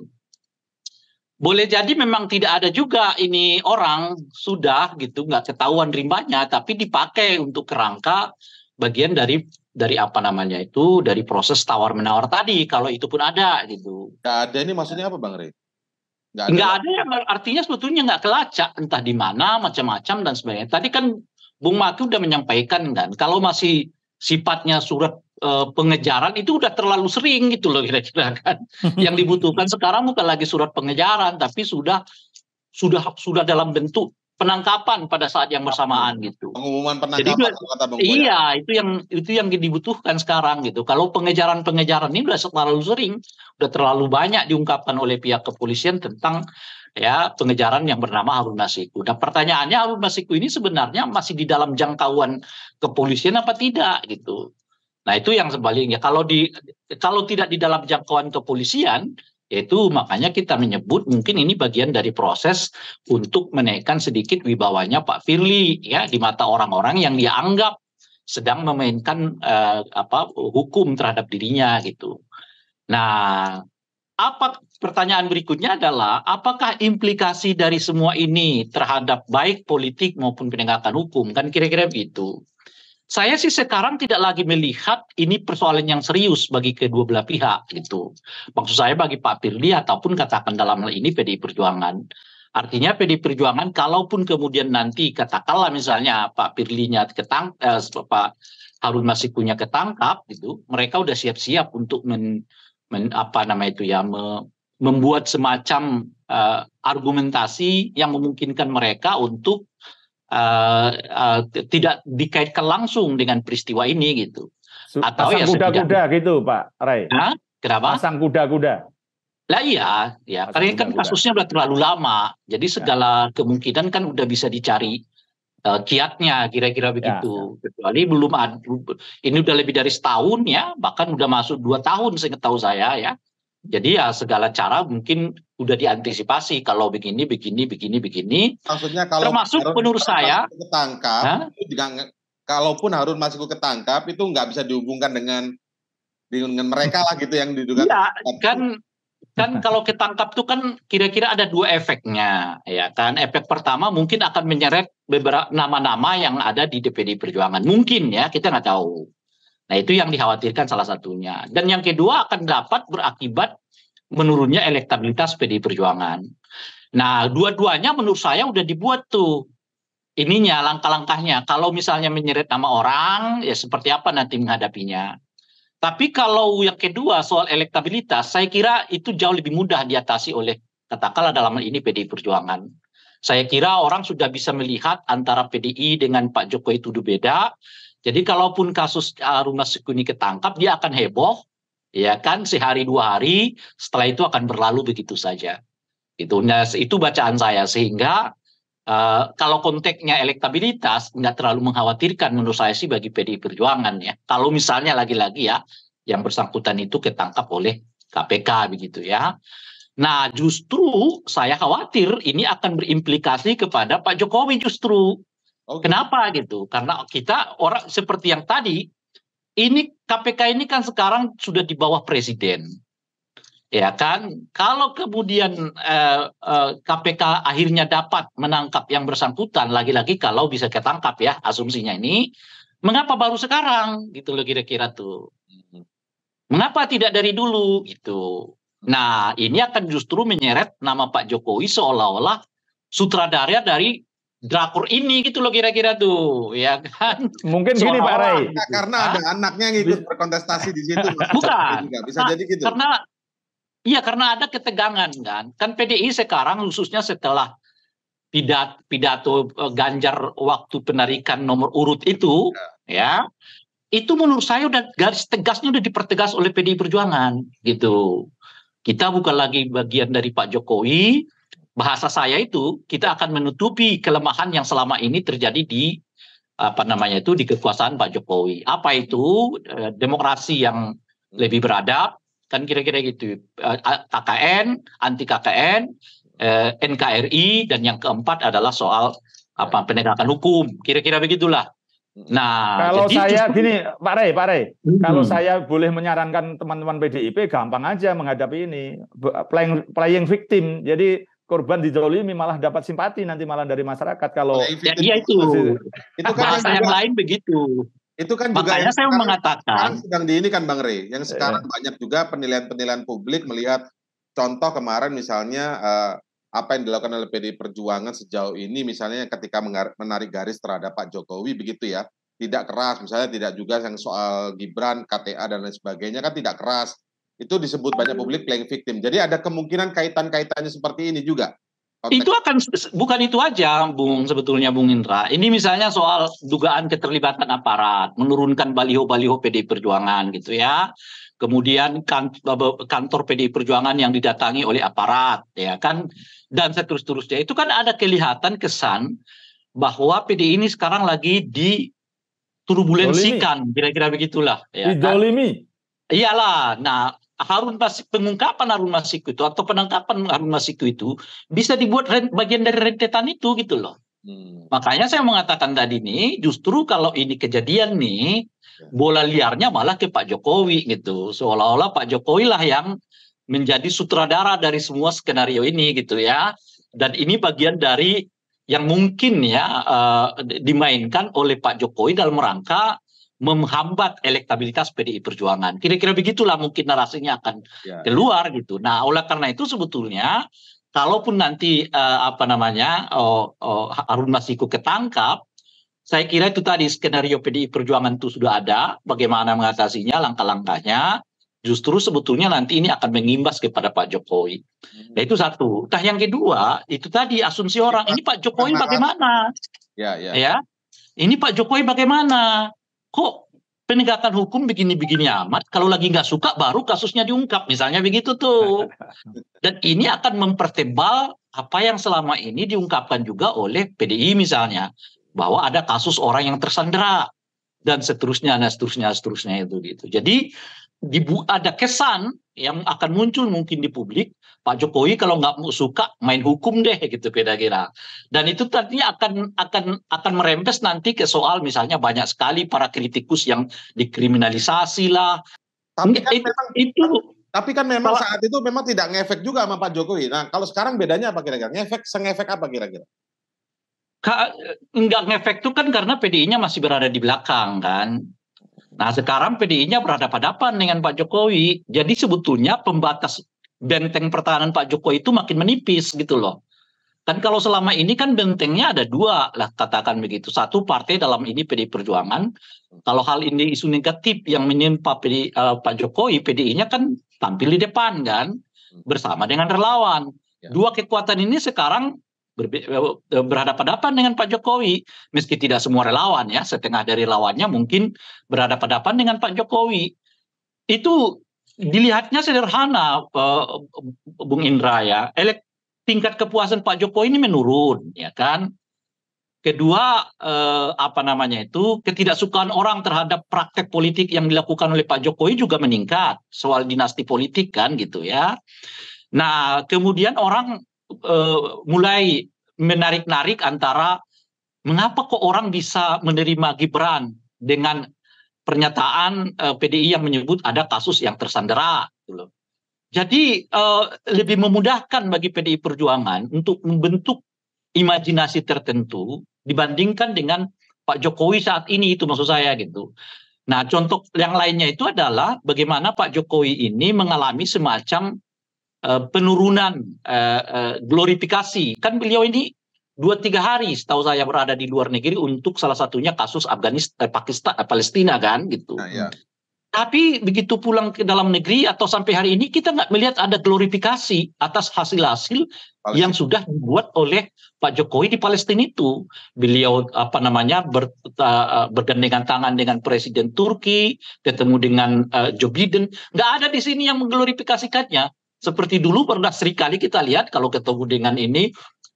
boleh jadi memang tidak ada juga ini orang sudah gitu nggak ketahuan rimbanya tapi dipakai untuk kerangka bagian dari dari apa namanya itu dari proses tawar menawar tadi kalau itu pun ada gitu. Gak ada ini maksudnya apa bang Rey? Gak ada. Gak ya? ada artinya sebetulnya nggak kelacak entah di mana macam-macam dan sebagainya. Tadi kan Bung Maki udah menyampaikan kan kalau masih sifatnya surat e, pengejaran itu udah terlalu sering gitu loh kira-kira kan. yang dibutuhkan sekarang bukan lagi surat pengejaran tapi sudah sudah sudah dalam bentuk penangkapan pada saat yang bersamaan gitu. Pengumuman penangkapan Jadi, kata Iya, itu yang itu yang dibutuhkan sekarang gitu. Kalau pengejaran-pengejaran ini sudah terlalu sering, sudah terlalu banyak diungkapkan oleh pihak kepolisian tentang ya pengejaran yang bernama Harun Masiku. Dan nah, pertanyaannya Harun Masiku ini sebenarnya masih di dalam jangkauan kepolisian apa tidak gitu. Nah, itu yang sebaliknya. Kalau di kalau tidak di dalam jangkauan kepolisian, yaitu makanya kita menyebut mungkin ini bagian dari proses untuk menaikkan sedikit wibawanya Pak Firly ya di mata orang-orang yang dianggap sedang memainkan uh, apa hukum terhadap dirinya gitu. Nah, apa pertanyaan berikutnya adalah apakah implikasi dari semua ini terhadap baik politik maupun penegakan hukum kan kira-kira begitu saya sih sekarang tidak lagi melihat ini persoalan yang serius bagi kedua belah pihak gitu. Maksud saya bagi Pak Firly ataupun katakan dalam hal ini PDI Perjuangan. Artinya PDI Perjuangan kalaupun kemudian nanti katakanlah misalnya Pak Pirlinya ketang eh, Pak Harun masih punya ketangkap gitu, mereka udah siap-siap untuk men, men apa nama itu ya me, membuat semacam uh, argumentasi yang memungkinkan mereka untuk uh, uh, tidak dikaitkan langsung dengan peristiwa ini gitu. Atau pasang ya kuda-kuda gitu Pak Rai. Nah, kenapa? Pasang kuda-kuda. Lah iya, ya. Pasang Karena kuda kan kasusnya sudah terlalu lama. Jadi ya. segala ya. kemungkinan kan sudah bisa dicari uh, kiatnya kira-kira ya, begitu. Ya, Kecuali belum ada, ini udah lebih dari setahun ya, bahkan udah masuk dua tahun saya tahu saya ya. Jadi ya segala cara mungkin udah diantisipasi kalau begini, begini, begini, begini. Maksudnya kalau termasuk Harun menurut saya ketangkap, juga, kalaupun Harun masih ketangkap itu nggak bisa dihubungkan dengan dengan mereka lah gitu yang diduga. Iya kan kan kalau ketangkap tuh kan kira-kira ada dua efeknya ya kan efek pertama mungkin akan menyeret beberapa nama-nama yang ada di DPD Perjuangan mungkin ya kita nggak tahu Nah, itu yang dikhawatirkan salah satunya. Dan yang kedua akan dapat berakibat menurunnya elektabilitas PDI Perjuangan. Nah, dua-duanya menurut saya udah dibuat tuh ininya langkah-langkahnya. Kalau misalnya menyeret nama orang, ya seperti apa nanti menghadapinya. Tapi kalau yang kedua soal elektabilitas, saya kira itu jauh lebih mudah diatasi oleh katakanlah dalam hal ini PDI Perjuangan. Saya kira orang sudah bisa melihat antara PDI dengan Pak Jokowi itu beda. Jadi kalaupun kasus Arun ini ketangkap, dia akan heboh, ya kan sehari dua hari, setelah itu akan berlalu begitu saja. Itu, nah, itu bacaan saya sehingga uh, kalau konteksnya elektabilitas nggak terlalu mengkhawatirkan menurut saya sih bagi PDI Perjuangan ya. Kalau misalnya lagi-lagi ya yang bersangkutan itu ketangkap oleh KPK begitu ya. Nah justru saya khawatir ini akan berimplikasi kepada Pak Jokowi justru Kenapa gitu? Karena kita orang seperti yang tadi ini KPK ini kan sekarang sudah di bawah presiden. Ya kan? Kalau kemudian eh, eh, KPK akhirnya dapat menangkap yang bersangkutan lagi-lagi kalau bisa ketangkap ya asumsinya ini, mengapa baru sekarang gitu loh kira-kira tuh. Hmm. Mengapa tidak dari dulu gitu. Hmm. Nah, ini akan justru menyeret nama Pak Jokowi seolah-olah sutradara dari drakor ini gitu loh kira-kira tuh ya kan mungkin Soal gini Pak Rai karena Hah? ada anaknya yang ikut berkontestasi di situ bukan bisa nah, jadi gitu karena iya karena ada ketegangan kan kan PDI sekarang khususnya setelah pidat pidato eh, Ganjar waktu penarikan nomor urut itu ya, ya itu menurut saya udah garis tegasnya udah dipertegas oleh PDI Perjuangan gitu kita bukan lagi bagian dari Pak Jokowi bahasa saya itu kita akan menutupi kelemahan yang selama ini terjadi di apa namanya itu di kekuasaan Pak Jokowi. Apa itu eh, demokrasi yang lebih beradab kan kira-kira gitu. Eh, KKN, anti KKN, eh, NKRI dan yang keempat adalah soal apa penegakan hukum. Kira-kira begitulah. Nah, kalau jadi saya justru... gini, Pak Rey, Pak Rey, hmm. kalau saya boleh menyarankan teman-teman PDIP gampang aja menghadapi ini playing playing victim. Jadi korban dizolimi malah dapat simpati nanti malah dari masyarakat kalau nah, ya, iya itu itu kan bahasa yang, lain begitu itu kan Makanya juga saya mau mengatakan sedang di ini kan Bang Rey yang iya. sekarang banyak juga penilaian-penilaian publik melihat contoh kemarin misalnya eh, apa yang dilakukan oleh PDI Perjuangan sejauh ini misalnya ketika menarik garis terhadap Pak Jokowi begitu ya tidak keras misalnya tidak juga yang soal Gibran KTA dan lain sebagainya kan tidak keras itu disebut banyak publik playing victim. Jadi ada kemungkinan kaitan-kaitannya seperti ini juga. Konteks. Itu akan bukan itu aja, Bung sebetulnya Bung Indra. Ini misalnya soal dugaan keterlibatan aparat, menurunkan baliho-baliho PD Perjuangan gitu ya. Kemudian kan-, kantor PDI Perjuangan yang didatangi oleh aparat ya kan dan seterusnya. Itu kan ada kelihatan kesan bahwa PDI ini sekarang lagi di kira-kira begitulah ya. Kan? Didolimi. Kan? Iyalah. Nah, Harun Masiku, pengungkapan Harun Masiku itu atau penangkapan Harun Masiku itu bisa dibuat bagian dari rentetan itu gitu loh. Hmm. Makanya saya mengatakan tadi nih, justru kalau ini kejadian nih, ya. bola liarnya malah ke Pak Jokowi gitu. Seolah-olah Pak Jokowi lah yang menjadi sutradara dari semua skenario ini gitu ya. Dan ini bagian dari yang mungkin ya uh, dimainkan oleh Pak Jokowi dalam rangka menghambat elektabilitas PDI Perjuangan. Kira-kira begitulah mungkin narasinya akan ya. keluar gitu. Nah, oleh karena itu sebetulnya kalaupun nanti uh, apa namanya oh, oh, Harun Masiku ketangkap, saya kira itu tadi skenario PDI Perjuangan itu sudah ada, bagaimana mengatasinya, langkah-langkahnya. Justru sebetulnya nanti ini akan mengimbas kepada Pak Jokowi. Hmm. Nah itu satu. Nah yang kedua itu tadi asumsi orang ya, ini Pak Jokowi bagaimana? Ya, ya. ya? Ini Pak Jokowi bagaimana? kok penegakan hukum begini-begini amat kalau lagi nggak suka baru kasusnya diungkap misalnya begitu tuh dan ini akan mempertebal apa yang selama ini diungkapkan juga oleh PDI misalnya bahwa ada kasus orang yang tersandera dan seterusnya dan seterusnya seterusnya itu gitu jadi ada kesan yang akan muncul mungkin di publik Pak Jokowi kalau nggak mau suka main hukum deh gitu kira-kira. Dan itu tadinya akan akan akan merembes nanti ke soal misalnya banyak sekali para kritikus yang dikriminalisasi lah. Tapi kan itu, memang, itu tapi kan memang saat itu memang tidak ngefek juga sama Pak Jokowi. Nah, kalau sekarang bedanya apa kira-kira? Ngefek sengefek apa kira-kira? Enggak ngefek itu kan karena PDI-nya masih berada di belakang kan. Nah sekarang PDI-nya berhadapan-hadapan dengan Pak Jokowi. Jadi sebetulnya pembatas benteng pertahanan Pak Jokowi itu makin menipis gitu loh. Kan kalau selama ini kan bentengnya ada dua lah katakan begitu. Satu partai dalam ini PDI Perjuangan. Kalau hal ini isu negatif yang menimpa PD, uh, eh, Pak Jokowi, PDI-nya kan tampil di depan kan bersama dengan relawan. Ya. Dua kekuatan ini sekarang eh, berhadapan-hadapan dengan Pak Jokowi, meski tidak semua relawan ya, setengah dari lawannya mungkin berhadapan-hadapan dengan Pak Jokowi. Itu dilihatnya sederhana Bung Indra ya. Elek, tingkat kepuasan Pak Jokowi ini menurun ya kan. Kedua eh, apa namanya itu ketidaksukaan orang terhadap praktek politik yang dilakukan oleh Pak Jokowi juga meningkat soal dinasti politik kan gitu ya. Nah, kemudian orang eh, mulai menarik-narik antara mengapa kok orang bisa menerima Gibran dengan pernyataan uh, eh, PDI yang menyebut ada kasus yang tersandera gitu loh. Jadi uh, lebih memudahkan bagi PDI Perjuangan untuk membentuk imajinasi tertentu dibandingkan dengan Pak Jokowi saat ini itu maksud saya gitu. Nah, contoh yang lainnya itu adalah bagaimana Pak Jokowi ini mengalami semacam uh, penurunan uh, uh, glorifikasi. Kan beliau ini dua tiga hari setahu saya berada di luar negeri untuk salah satunya kasus Afghanistan, eh, Pakistan, eh, Palestina kan gitu. Nah, ya. Tapi begitu pulang ke dalam negeri atau sampai hari ini kita nggak melihat ada glorifikasi atas hasil-hasil yang sudah dibuat oleh Pak Jokowi di Palestina itu. Beliau apa namanya ber, uh, eh, bergandengan tangan dengan Presiden Turki, ketemu dengan uh, Joe Biden. Nggak ada di sini yang mengglorifikasikannya. Seperti dulu pernah serikali kita lihat kalau ketemu dengan ini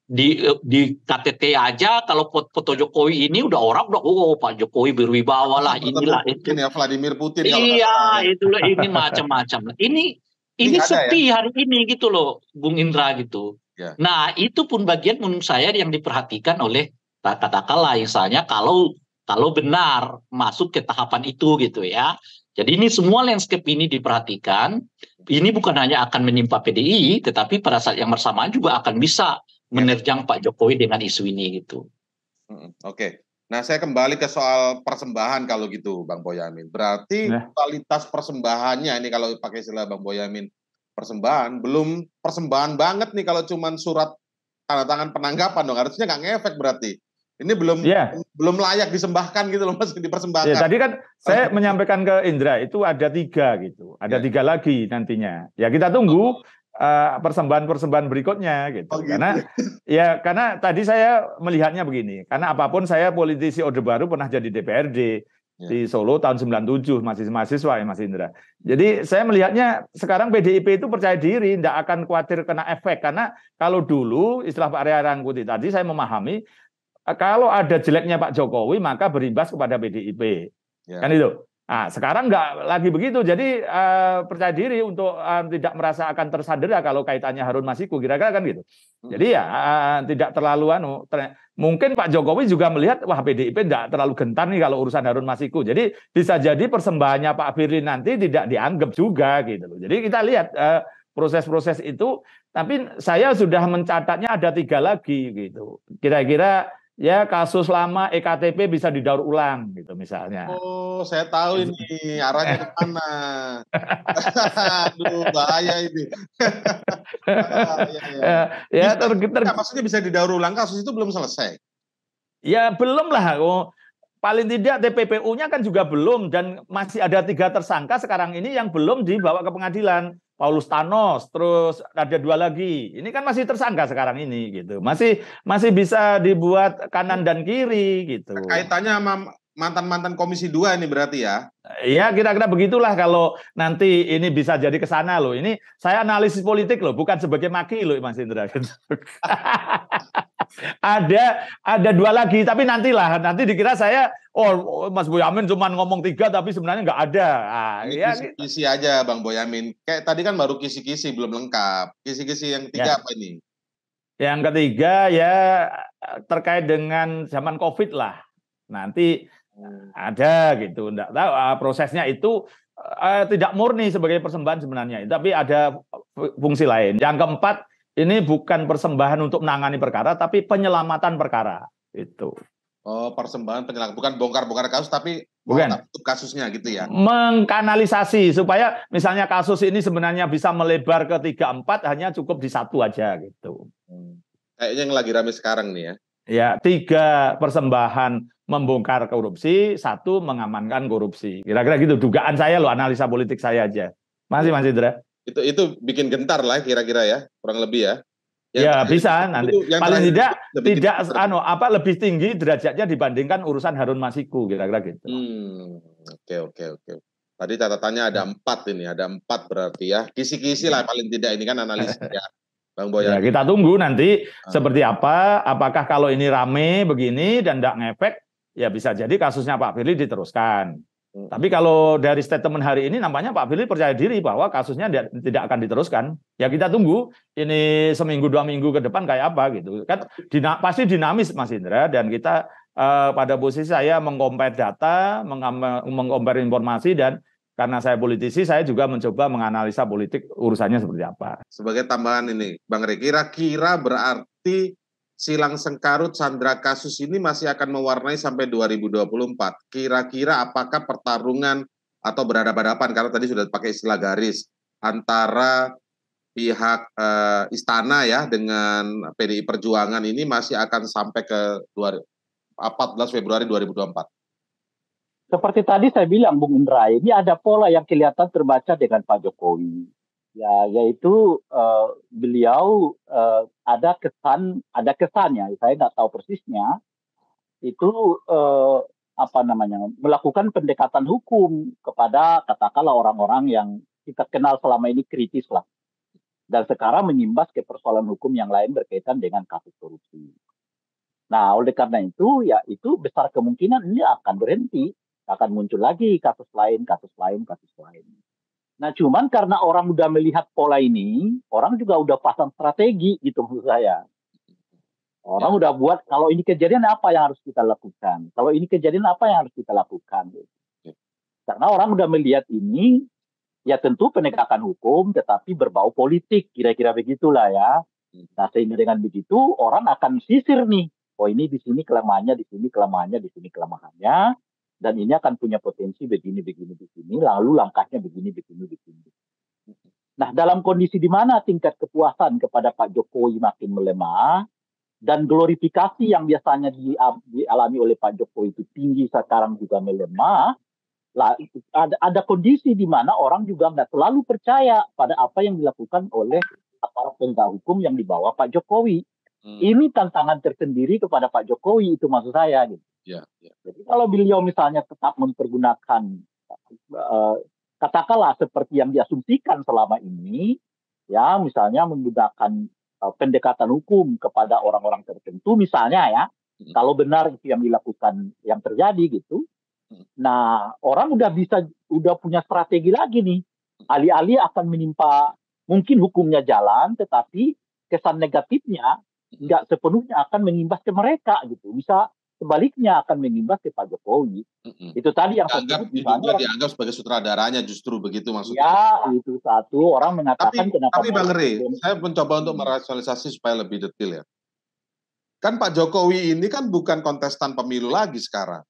di eh, di KTT aja kalau foto, Jokowi ini udah orang udah oh, oh Pak Jokowi berwibawa lah inilah itu ya Vladimir Putin ya, iya itulah ini macam-macam ini ini, ini ya? sepi ya? hari ini gitu loh Bung Indra gitu ya. nah itu pun bagian menurut saya yang diperhatikan oleh katakanlah misalnya kalau kalau benar masuk ke tahapan itu gitu ya jadi ini semua landscape ini diperhatikan ini bukan hanya akan menimpa PDI tetapi pada saat yang bersamaan juga akan bisa menerjang Pak Jokowi dengan isu ini gitu. Oke. Nah, saya kembali ke soal persembahan kalau gitu, Bang Boyamin. Berarti nah. kualitas persembahannya ini kalau pakai istilah Bang Boyamin, persembahan belum persembahan banget nih kalau cuma surat tanda tangan penanggapan dong. Harusnya nggak ngefek berarti. Ini belum yeah. belum layak disembahkan gitu loh Mas, dipersembahkan. Yeah, tadi kan saya menyampaikan ke Indra itu ada tiga gitu, ada yeah. tiga lagi nantinya. Ya kita tunggu. Oh. Eh, persembahan-persembahan berikutnya gitu. Oh, gitu. Karena ya karena tadi saya melihatnya begini, karena apapun saya politisi Orde Baru pernah jadi DPRD ya. di Solo tahun 97 masih mahasiswa ya Mas Indra. Jadi saya melihatnya sekarang PDIP itu percaya diri, tidak akan khawatir kena efek karena kalau dulu istilah Pak Arya Rangkuti tadi saya memahami eh, kalau ada jeleknya Pak Jokowi maka berimbas kepada PDIP. Ya. Kan itu. Nah, sekarang nggak lagi begitu. Jadi uh, percaya diri untuk uh, tidak merasa akan tersandera ya kalau kaitannya Harun Masiku, kira-kira kan gitu. Hmm. Jadi ya uh, tidak terlalu anu. Ter mungkin Pak Jokowi juga melihat wah PDIP tidak terlalu gentar nih kalau urusan Harun Masiku. Jadi bisa jadi persembahannya Pak Firly nanti tidak dianggap juga gitu loh. Jadi kita lihat proses-proses uh, itu. Tapi saya sudah mencatatnya ada tiga lagi gitu. Kira-kira ya kasus lama EKTP bisa didaur ulang gitu misalnya. Oh, saya tahu ini arahnya ke mana. Aduh, bahaya ini. ah, ya, ya. Bisa, ter, ter... maksudnya bisa didaur ulang kasus itu belum selesai. Ya belum lah. Oh, paling tidak TPPU-nya kan juga belum dan masih ada tiga tersangka sekarang ini yang belum dibawa ke pengadilan. Paulus Thanos, terus ada dua lagi. Ini kan masih tersangka sekarang ini gitu. Masih masih bisa dibuat kanan dan kiri gitu. Kaitannya sama mantan-mantan Komisi 2 ini berarti ya? Iya, kira-kira begitulah kalau nanti ini bisa jadi ke sana loh. Ini saya analisis politik loh, bukan sebagai maki loh Mas Indra. ada ada dua lagi, tapi nantilah. Nanti dikira saya, oh Mas Boyamin cuma ngomong tiga, tapi sebenarnya nggak ada. ya, kisi-kisi gitu. aja Bang Boyamin. Kayak tadi kan baru kisi-kisi, belum lengkap. Kisi-kisi yang ya. tiga ya. apa ini? Yang ketiga ya terkait dengan zaman COVID lah. Nanti Nah, ada gitu enggak tahu ah, prosesnya itu eh, tidak murni sebagai persembahan sebenarnya tapi ada fungsi lain yang keempat ini bukan persembahan untuk menangani perkara tapi penyelamatan perkara itu oh persembahan penyelamatan bukan bongkar-bongkar kasus tapi bukan untuk kasusnya gitu ya mengkanalisasi supaya misalnya kasus ini sebenarnya bisa melebar ke tiga empat hanya cukup di satu aja gitu hmm. kayaknya yang lagi rame sekarang nih ya ya tiga persembahan membongkar korupsi, satu mengamankan korupsi. Kira-kira gitu dugaan saya loh, analisa politik saya aja. Masih masih Indra? Itu itu bikin gentar lah kira-kira ya, kurang lebih ya. Yang ya bisa nanti. Yang Paling tidak tidak ano anu apa lebih tinggi derajatnya dibandingkan urusan Harun Masiku kira-kira gitu. Hmm, oke oke oke. Tadi catatannya ada hmm. empat ini, ada empat berarti ya. Kisi-kisi lah hmm. paling tidak ini kan ya Bang Boyan. Ya, kita tunggu nanti ah. seperti apa. Apakah kalau ini rame begini dan tidak ngefek, ya bisa jadi kasusnya Pak Firly diteruskan. Hmm. Tapi kalau dari statement hari ini nampaknya Pak Firly percaya diri bahwa kasusnya tidak akan diteruskan. Ya kita tunggu ini seminggu dua minggu ke depan kayak apa gitu. Kan dina, pasti dinamis Mas Indra dan kita uh, pada posisi saya mengkompar data, mengkompar informasi dan karena saya politisi, saya juga mencoba menganalisa politik urusannya seperti apa. Sebagai tambahan ini, Bang Rey, kira-kira berarti silang sengkarut sandra kasus ini masih akan mewarnai sampai 2024. Kira-kira apakah pertarungan atau berhadapan-hadapan karena tadi sudah pakai istilah garis antara pihak e, istana ya dengan PDI Perjuangan ini masih akan sampai ke 14 Februari 2024. Seperti tadi saya bilang Bung Indra, ini ada pola yang kelihatan terbaca dengan Pak Jokowi ya yaitu uh, beliau uh, ada kesan ada kesannya saya nggak tahu persisnya itu uh, apa namanya melakukan pendekatan hukum kepada katakanlah orang-orang yang kita kenal selama ini kritis lah dan sekarang menyimbas ke persoalan hukum yang lain berkaitan dengan kasus korupsi. Nah, oleh karena itu ya itu besar kemungkinan ini akan berhenti, akan muncul lagi kasus lain, kasus lain, kasus lain. Nah, cuman karena orang udah melihat pola ini, orang juga udah pasang strategi gitu menurut saya. Orang ya. udah buat kalau ini kejadian apa yang harus kita lakukan? Kalau ini kejadian apa yang harus kita lakukan? Ya. Karena orang udah melihat ini, ya tentu penegakan hukum tetapi berbau politik, kira-kira begitulah ya. Hmm. Nah, sehingga dengan begitu orang akan sisir nih. Oh, ini di sini kelemahannya, di sini kelemahannya, di sini kelemahannya dan ini akan punya potensi begini begini begini lalu langkahnya begini begini begini. Nah, dalam kondisi di mana tingkat kepuasan kepada Pak Jokowi makin melemah dan glorifikasi yang biasanya uh, dialami oleh Pak Jokowi itu tinggi sekarang juga melemah, lah, ada, ada kondisi di mana orang juga nggak terlalu percaya pada apa yang dilakukan oleh aparat penegak hukum yang dibawa Pak Jokowi. Hmm. Ini tantangan tersendiri kepada Pak Jokowi itu maksud saya gitu. Ya, yeah. Jadi kalau beliau misalnya tetap mempergunakan uh, katakanlah seperti yang diasumsikan selama ini, ya misalnya menggunakan uh, pendekatan hukum kepada orang-orang tertentu misalnya ya, hmm. kalau benar itu yang dilakukan yang terjadi gitu, hmm. nah orang udah bisa udah punya strategi lagi nih, hmm. alih-alih akan menimpa mungkin hukumnya jalan, tetapi kesan negatifnya nggak sepenuhnya akan mengimbas ke mereka gitu. Bisa sebaliknya akan mengimbas ke Pak Jokowi. Mm-hmm. Itu tadi yang dianggap, juga dianggap sebagai sutradaranya justru begitu maksudnya. Ya itu satu orang mengatakan tapi, kenapa. Tapi Bang re saya mencoba untuk hmm. merasionalisasi supaya lebih detail ya. Kan Pak Jokowi ini kan bukan kontestan pemilu lagi sekarang.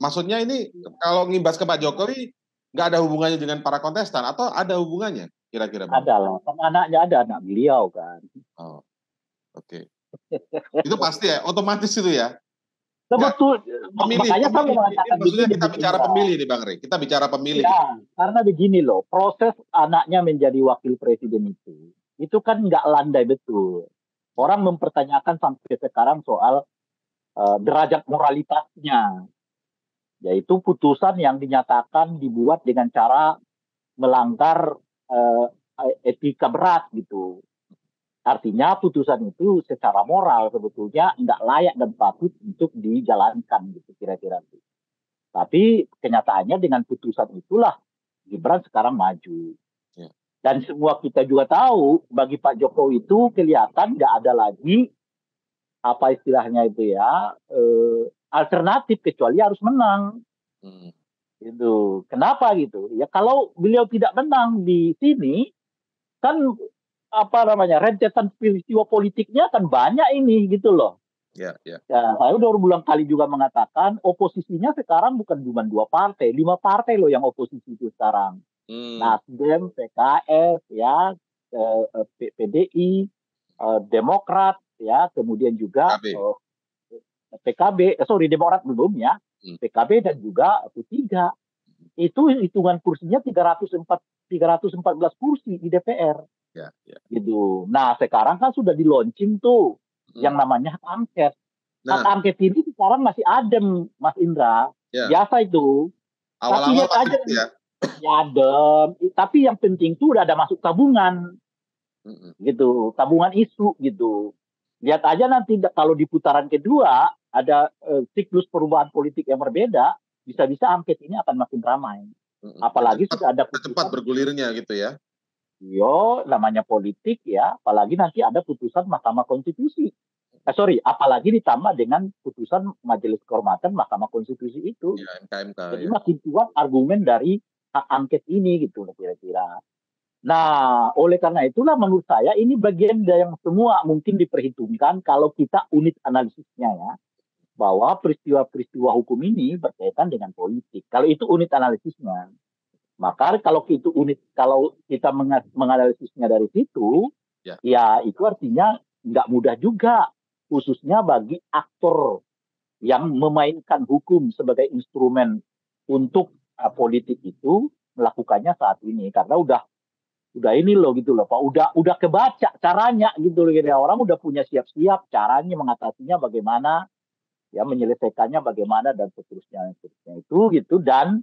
Maksudnya ini iya. kalau ngimbas ke Pak Jokowi nggak ada hubungannya dengan para kontestan atau ada hubungannya kira-kira? Ada lah, kan anaknya ada anak beliau kan. Oh, oke itu pasti ya, otomatis itu ya. sebetulnya ya. Pemilih, Makanya saya kan mengatakan begini, kita bicara begini, pemilih nih Bang Rey, kita bicara pemilih. Ya, karena begini loh, proses anaknya menjadi wakil presiden itu, itu kan nggak landai betul. Orang mempertanyakan sampai sekarang soal uh, derajat moralitasnya, yaitu putusan yang dinyatakan dibuat dengan cara melanggar uh, etika berat gitu. Artinya putusan itu secara moral sebetulnya tidak layak dan patut untuk dijalankan gitu kira-kira. Tapi kenyataannya dengan putusan itulah Gibran sekarang maju. Ya. Dan semua kita juga tahu bagi Pak Jokowi itu kelihatan nggak ada lagi apa istilahnya itu ya eh, alternatif kecuali harus menang. Hmm. Itu kenapa gitu? Ya kalau beliau tidak menang di sini kan apa namanya rentetan peristiwa politiknya akan banyak ini gitu loh. Ya, ya. ya. saya udah berulang kali juga mengatakan oposisinya sekarang bukan cuma dua partai, lima partai loh yang oposisi itu sekarang. Hmm. Nasdem, PKS, ya, eh, PDI, eh, Demokrat, ya, kemudian juga PKB, eh, PKB eh, sorry Demokrat belum ya, hmm. PKB dan juga P3. Itu hitungan kursinya 304 314 kursi di DPR. Ya, ya. Gitu. Nah sekarang kan sudah di launching tuh hmm. yang namanya hak angket. Nah. Hak angket ini sekarang masih adem, Mas Indra. Ya. Biasa itu. Awal-awal tapi aja gitu ya. ya adem. Tapi yang penting tuh udah ada masuk tabungan, hmm. gitu. Tabungan isu gitu. Lihat aja nanti kalau di putaran kedua ada eh, siklus perubahan politik yang berbeda, bisa-bisa angket ini akan makin ramai. Apalagi sudah ada cepat bergulirnya gitu ya. Yo, namanya politik ya, apalagi nanti ada putusan Mahkamah Konstitusi. Eh, sorry, apalagi ditambah dengan putusan Majelis Kehormatan Mahkamah Konstitusi itu. Ya, MK, MK, Jadi ya. makin kuat argumen dari hak angket ini gitu loh kira-kira. Nah, oleh karena itulah menurut saya ini bagian yang semua mungkin diperhitungkan kalau kita unit analisisnya ya bahwa peristiwa-peristiwa hukum ini berkaitan dengan politik. Kalau itu unit analisisnya. Maka kalau itu unit kalau kita menganalisisnya dari situ, ya, ya itu artinya nggak mudah juga, khususnya bagi aktor yang memainkan hukum sebagai instrumen untuk uh, politik itu melakukannya saat ini karena udah udah ini loh gitu loh pak udah udah kebaca caranya gitu loh gitu orang udah punya siap-siap caranya mengatasinya bagaimana ya menyelesaikannya bagaimana dan seterusnya seterusnya itu gitu dan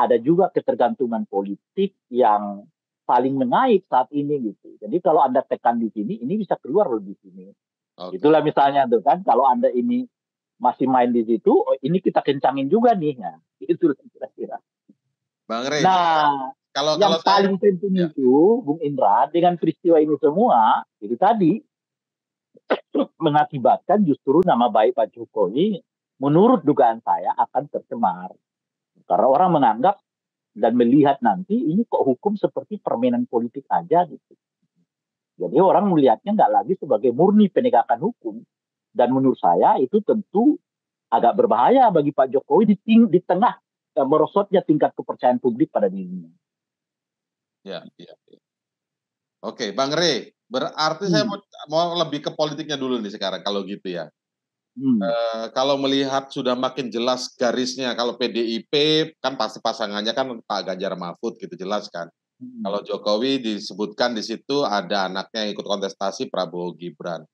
ada juga ketergantungan politik yang paling mengait saat ini gitu. Jadi kalau Anda tekan di sini, ini bisa keluar lebih sini. Okay. Itulah misalnya tuh kan kalau Anda ini masih main di situ, oh, ini kita kencangin juga nih ya. Itu kira-kira. Bang Rey. Nah, kalau yang kalau paling saya, penting ya. itu Bung Indra dengan peristiwa ini semua, itu tadi mengakibatkan justru nama baik Pak Jokowi menurut dugaan saya akan tercemar. Karena orang menganggap dan melihat nanti ini kok hukum seperti permainan politik aja gitu. Jadi orang melihatnya nggak lagi sebagai murni penegakan hukum. Dan menurut saya itu tentu agak berbahaya bagi Pak Jokowi di, ting di tengah eh, merosotnya tingkat kepercayaan publik pada dirinya. Ya, ya, ya. Oke, Bang Re, berarti hmm. saya mau, mau lebih ke politiknya dulu nih sekarang kalau gitu ya. Hmm. E, kalau melihat sudah makin jelas garisnya, kalau PDIP kan pasti pasangannya kan Pak Ganjar Mahfud gitu jelas kan. Hmm. Kalau Jokowi disebutkan di situ ada anaknya yang ikut kontestasi Prabowo Gibran.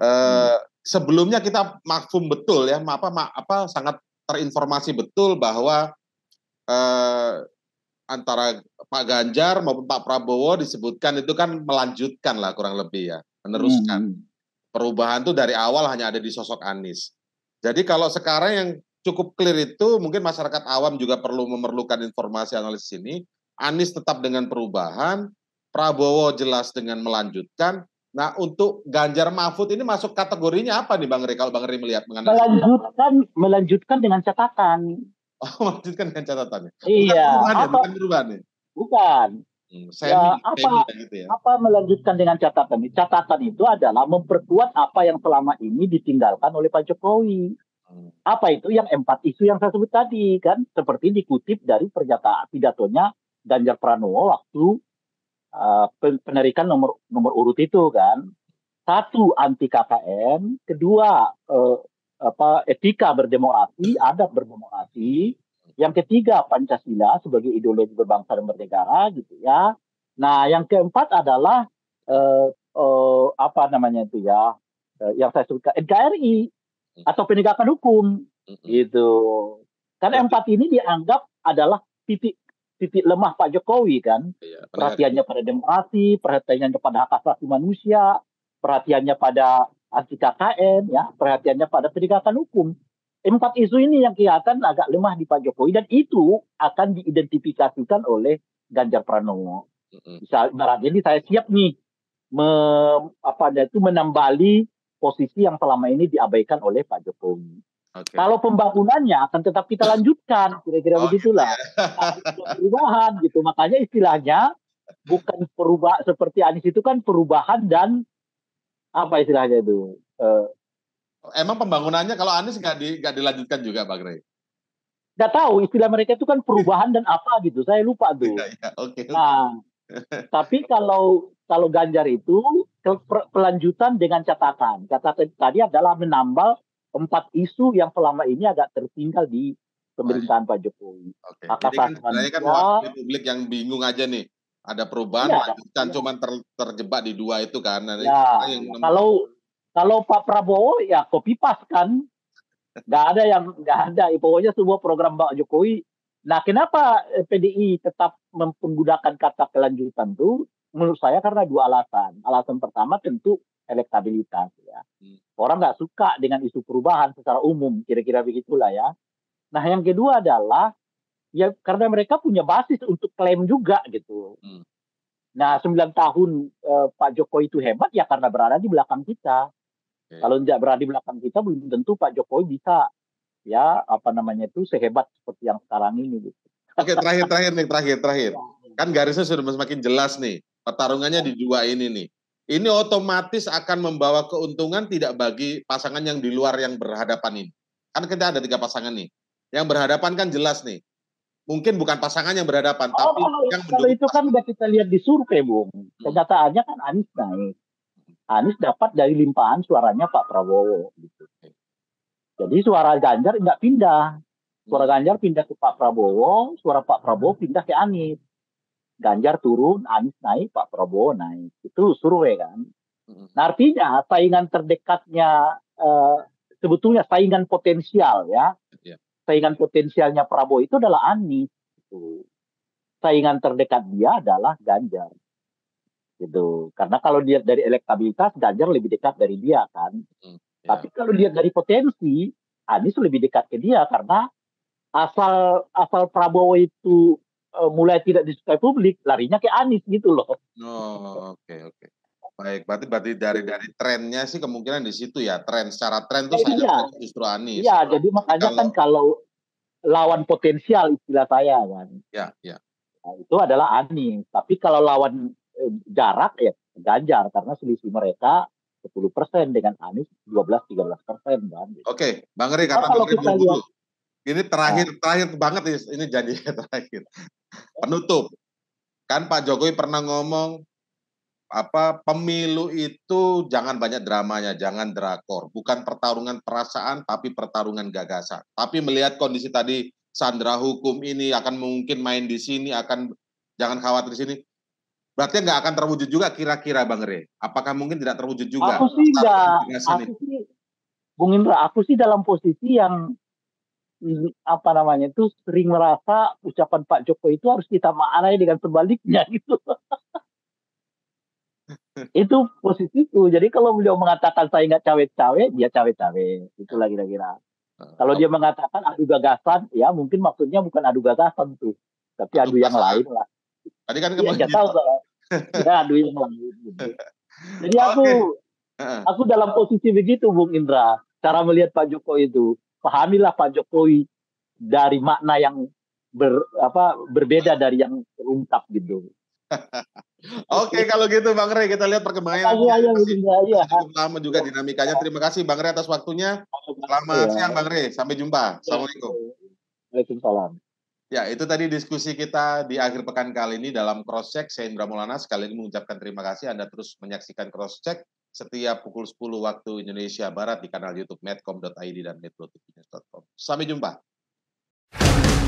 E, hmm. Sebelumnya kita makfum betul ya, apa apa sangat terinformasi betul bahwa e, antara Pak Ganjar maupun Pak Prabowo disebutkan itu kan melanjutkan lah kurang lebih ya, meneruskan. Hmm, hmm perubahan tuh dari awal hanya ada di sosok Anies. Jadi kalau sekarang yang cukup clear itu mungkin masyarakat awam juga perlu memerlukan informasi analisis ini. Anies tetap dengan perubahan, Prabowo jelas dengan melanjutkan. Nah, untuk Ganjar Mahfud ini masuk kategorinya apa nih Bang Ri kalau Bang Ri melihat mengenai melanjutkan itu? melanjutkan dengan catatan. Oh, melanjutkan dengan catatannya. Iya. Bukan perubahan, ya? bukan ya? Bukan. Hmm, saya ya, apa gitu, gitu ya. apa melanjutkan dengan catatan ini? Catatan itu adalah memperkuat apa yang selama ini ditinggalkan oleh Pak Jokowi. Hmm. Apa itu yang empat isu yang saya sebut tadi kan seperti dikutip dari pernyataan pidatonya Ganjar Pranowo waktu uh, eh, penerikan nomor nomor urut itu kan. Satu anti KKN, kedua uh, apa etika berdemokrasi, adab berdemokrasi, yang ketiga Pancasila sebagai ideologi berbangsa dan bernegara gitu ya. Nah, yang keempat adalah eh, uh, apa namanya itu ya? Eh, yang saya sebutkan NKRI hmm. atau penegakan hukum hmm. gitu. Karena empat ini dianggap adalah titik titik lemah Pak Jokowi kan. Iya, perhatiannya pada demokrasi, perhatiannya kepada hak asasi manusia, perhatiannya pada anti KKN ya, perhatiannya pada penegakan hukum empat isu ini yang kelihatan agak lemah di Pak Jokowi dan itu akan diidentifikasikan oleh Ganjar Pranowo. Misal barat ini saya siap nih me, apa itu menambali posisi yang selama ini diabaikan oleh Pak Jokowi. Okay. Kalau pembangunannya akan tetap kita lanjutkan, kira-kira oh, begitulah. Yeah. Iya. perubahan gitu, makanya istilahnya bukan perubah seperti Anies itu kan perubahan dan apa istilahnya itu eh, Emang pembangunannya kalau Anies nggak di, dilanjutkan juga, Pak Grey? Nggak tahu, istilah mereka itu kan perubahan dan apa gitu. Saya lupa tuh. Ya, ya, okay, nah, tapi kalau kalau Ganjar itu pelanjutan dengan catatan. Catatan tadi adalah menambal empat isu yang selama ini agak tertinggal di pemerintahan Pak Jokowi. Oke. Okay. Jadi kan sebenarnya kan publik yang bingung aja nih. Ada perubahan, iya, lanjutan, iya. cuman ter, terjebak di dua itu kan. ya, kalau kalau Pak Prabowo ya kopi pas kan. Gak ada yang gak ada. Pokoknya semua program Pak Jokowi. Nah kenapa PDI tetap menggunakan kata kelanjutan itu? Menurut saya karena dua alasan. Alasan pertama tentu elektabilitas ya. Hmm. Orang nggak suka dengan isu perubahan secara umum, kira-kira begitulah ya. Nah yang kedua adalah ya karena mereka punya basis untuk klaim juga gitu. Hmm. Nah, 9 tahun eh, Pak Jokowi itu hebat ya karena berada di belakang kita. Kalau tidak berada di belakang kita belum tentu Pak Jokowi bisa ya apa namanya itu sehebat seperti yang sekarang ini gitu. Oke, terakhir terakhir nih, terakhir terakhir. Iya. Kan garisnya sudah semakin jelas nih. Pertarungannya di dua ini nih. Ini otomatis akan membawa keuntungan tidak bagi pasangan yang di luar yang berhadapan ini. Kan kita ada tiga pasangan nih. Yang berhadapan kan jelas nih. Mungkin bukan pasangan yang berhadapan, oh, tapi kalau, yang kalau itu kan udah kita lihat di survei, Bung. Hmm. Kenyataannya kan Anies naik. Anies dapat dari limpahan suaranya Pak Prabowo gitu. Jadi suara Ganjar nggak pindah. Suara Ganjar pindah ke Pak Prabowo, suara Pak Prabowo pindah ke Anies. Ganjar turun, Anies naik, Pak Prabowo naik. Itu survei kan. Hmm. Nah, artinya saingan terdekatnya eh, sebetulnya saingan potensial ya. ya. Saingan potensialnya Prabowo itu adalah Anies. Gitu. Saingan terdekat dia adalah Ganjar gitu. Karena kalau dilihat dari elektabilitas Ganjar lebih dekat dari dia kan. Hmm, ya. Tapi kalau dilihat dari potensi Anies lebih dekat ke dia karena asal asal Prabowo itu uh, mulai tidak disukai publik, larinya ke Anies gitu loh. Oh, oke okay, oke. Okay. Baik, berarti berarti dari dari trennya sih kemungkinan di situ ya. Tren secara tren itu eh, iya. Kan justru Anies. Iya, jadi makanya kalau, kan kalau lawan potensial istilah saya kan. Ya, ya. Nah, itu adalah Anies. Tapi kalau lawan jarak ya Ganjar karena selisih mereka 10 persen dengan Anies 12-13 persen kan. Gitu. Oke, Bang Rey karena kalau kita lihat, ini terakhir nah, terakhir banget ini jadi terakhir penutup kan Pak Jokowi pernah ngomong apa pemilu itu jangan banyak dramanya, jangan drakor, bukan pertarungan perasaan tapi pertarungan gagasan. Tapi melihat kondisi tadi sandra hukum ini akan mungkin main di sini, akan jangan khawatir di sini. Berarti nggak akan terwujud juga kira-kira Bang Re. Apakah mungkin tidak terwujud juga? Aku sih tidak. Aku sih, Bung Indra, aku sih dalam posisi yang apa namanya itu sering merasa ucapan Pak Joko itu harus kita maknai dengan sebaliknya gitu. itu posisi itu. Jadi kalau beliau mengatakan saya nggak cawe-cawe, dia cawe-cawe. Itulah kira-kira. Eh, kalau eh. dia mengatakan adu gagasan, ya mungkin maksudnya bukan adu gagasan tuh, tapi adu, yang lain lah. Tadi kan ya, tahu, ya duit jadi aku okay. aku dalam posisi begitu Bung Indra cara melihat Pak Jokowi itu pahamilah Pak Jokowi dari makna yang ber, apa berbeda dari yang terungkap gitu Oke okay, kalau gitu Bang Rey kita lihat perkembangannya ya, ya, ya, ya. lama juga dinamikanya. Terima kasih Bang Rey atas waktunya. Selamat ya. siang Bang Rey. Sampai jumpa. Iya. Assalamualaikum. Waalaikumsalam. Ya, itu tadi diskusi kita di akhir pekan kali ini dalam Cross Check. Saya Indra Maulana sekali ini mengucapkan terima kasih Anda terus menyaksikan Cross Check setiap pukul 10 waktu Indonesia Barat di kanal YouTube medcom.id dan medprotvnews.com. Sampai jumpa.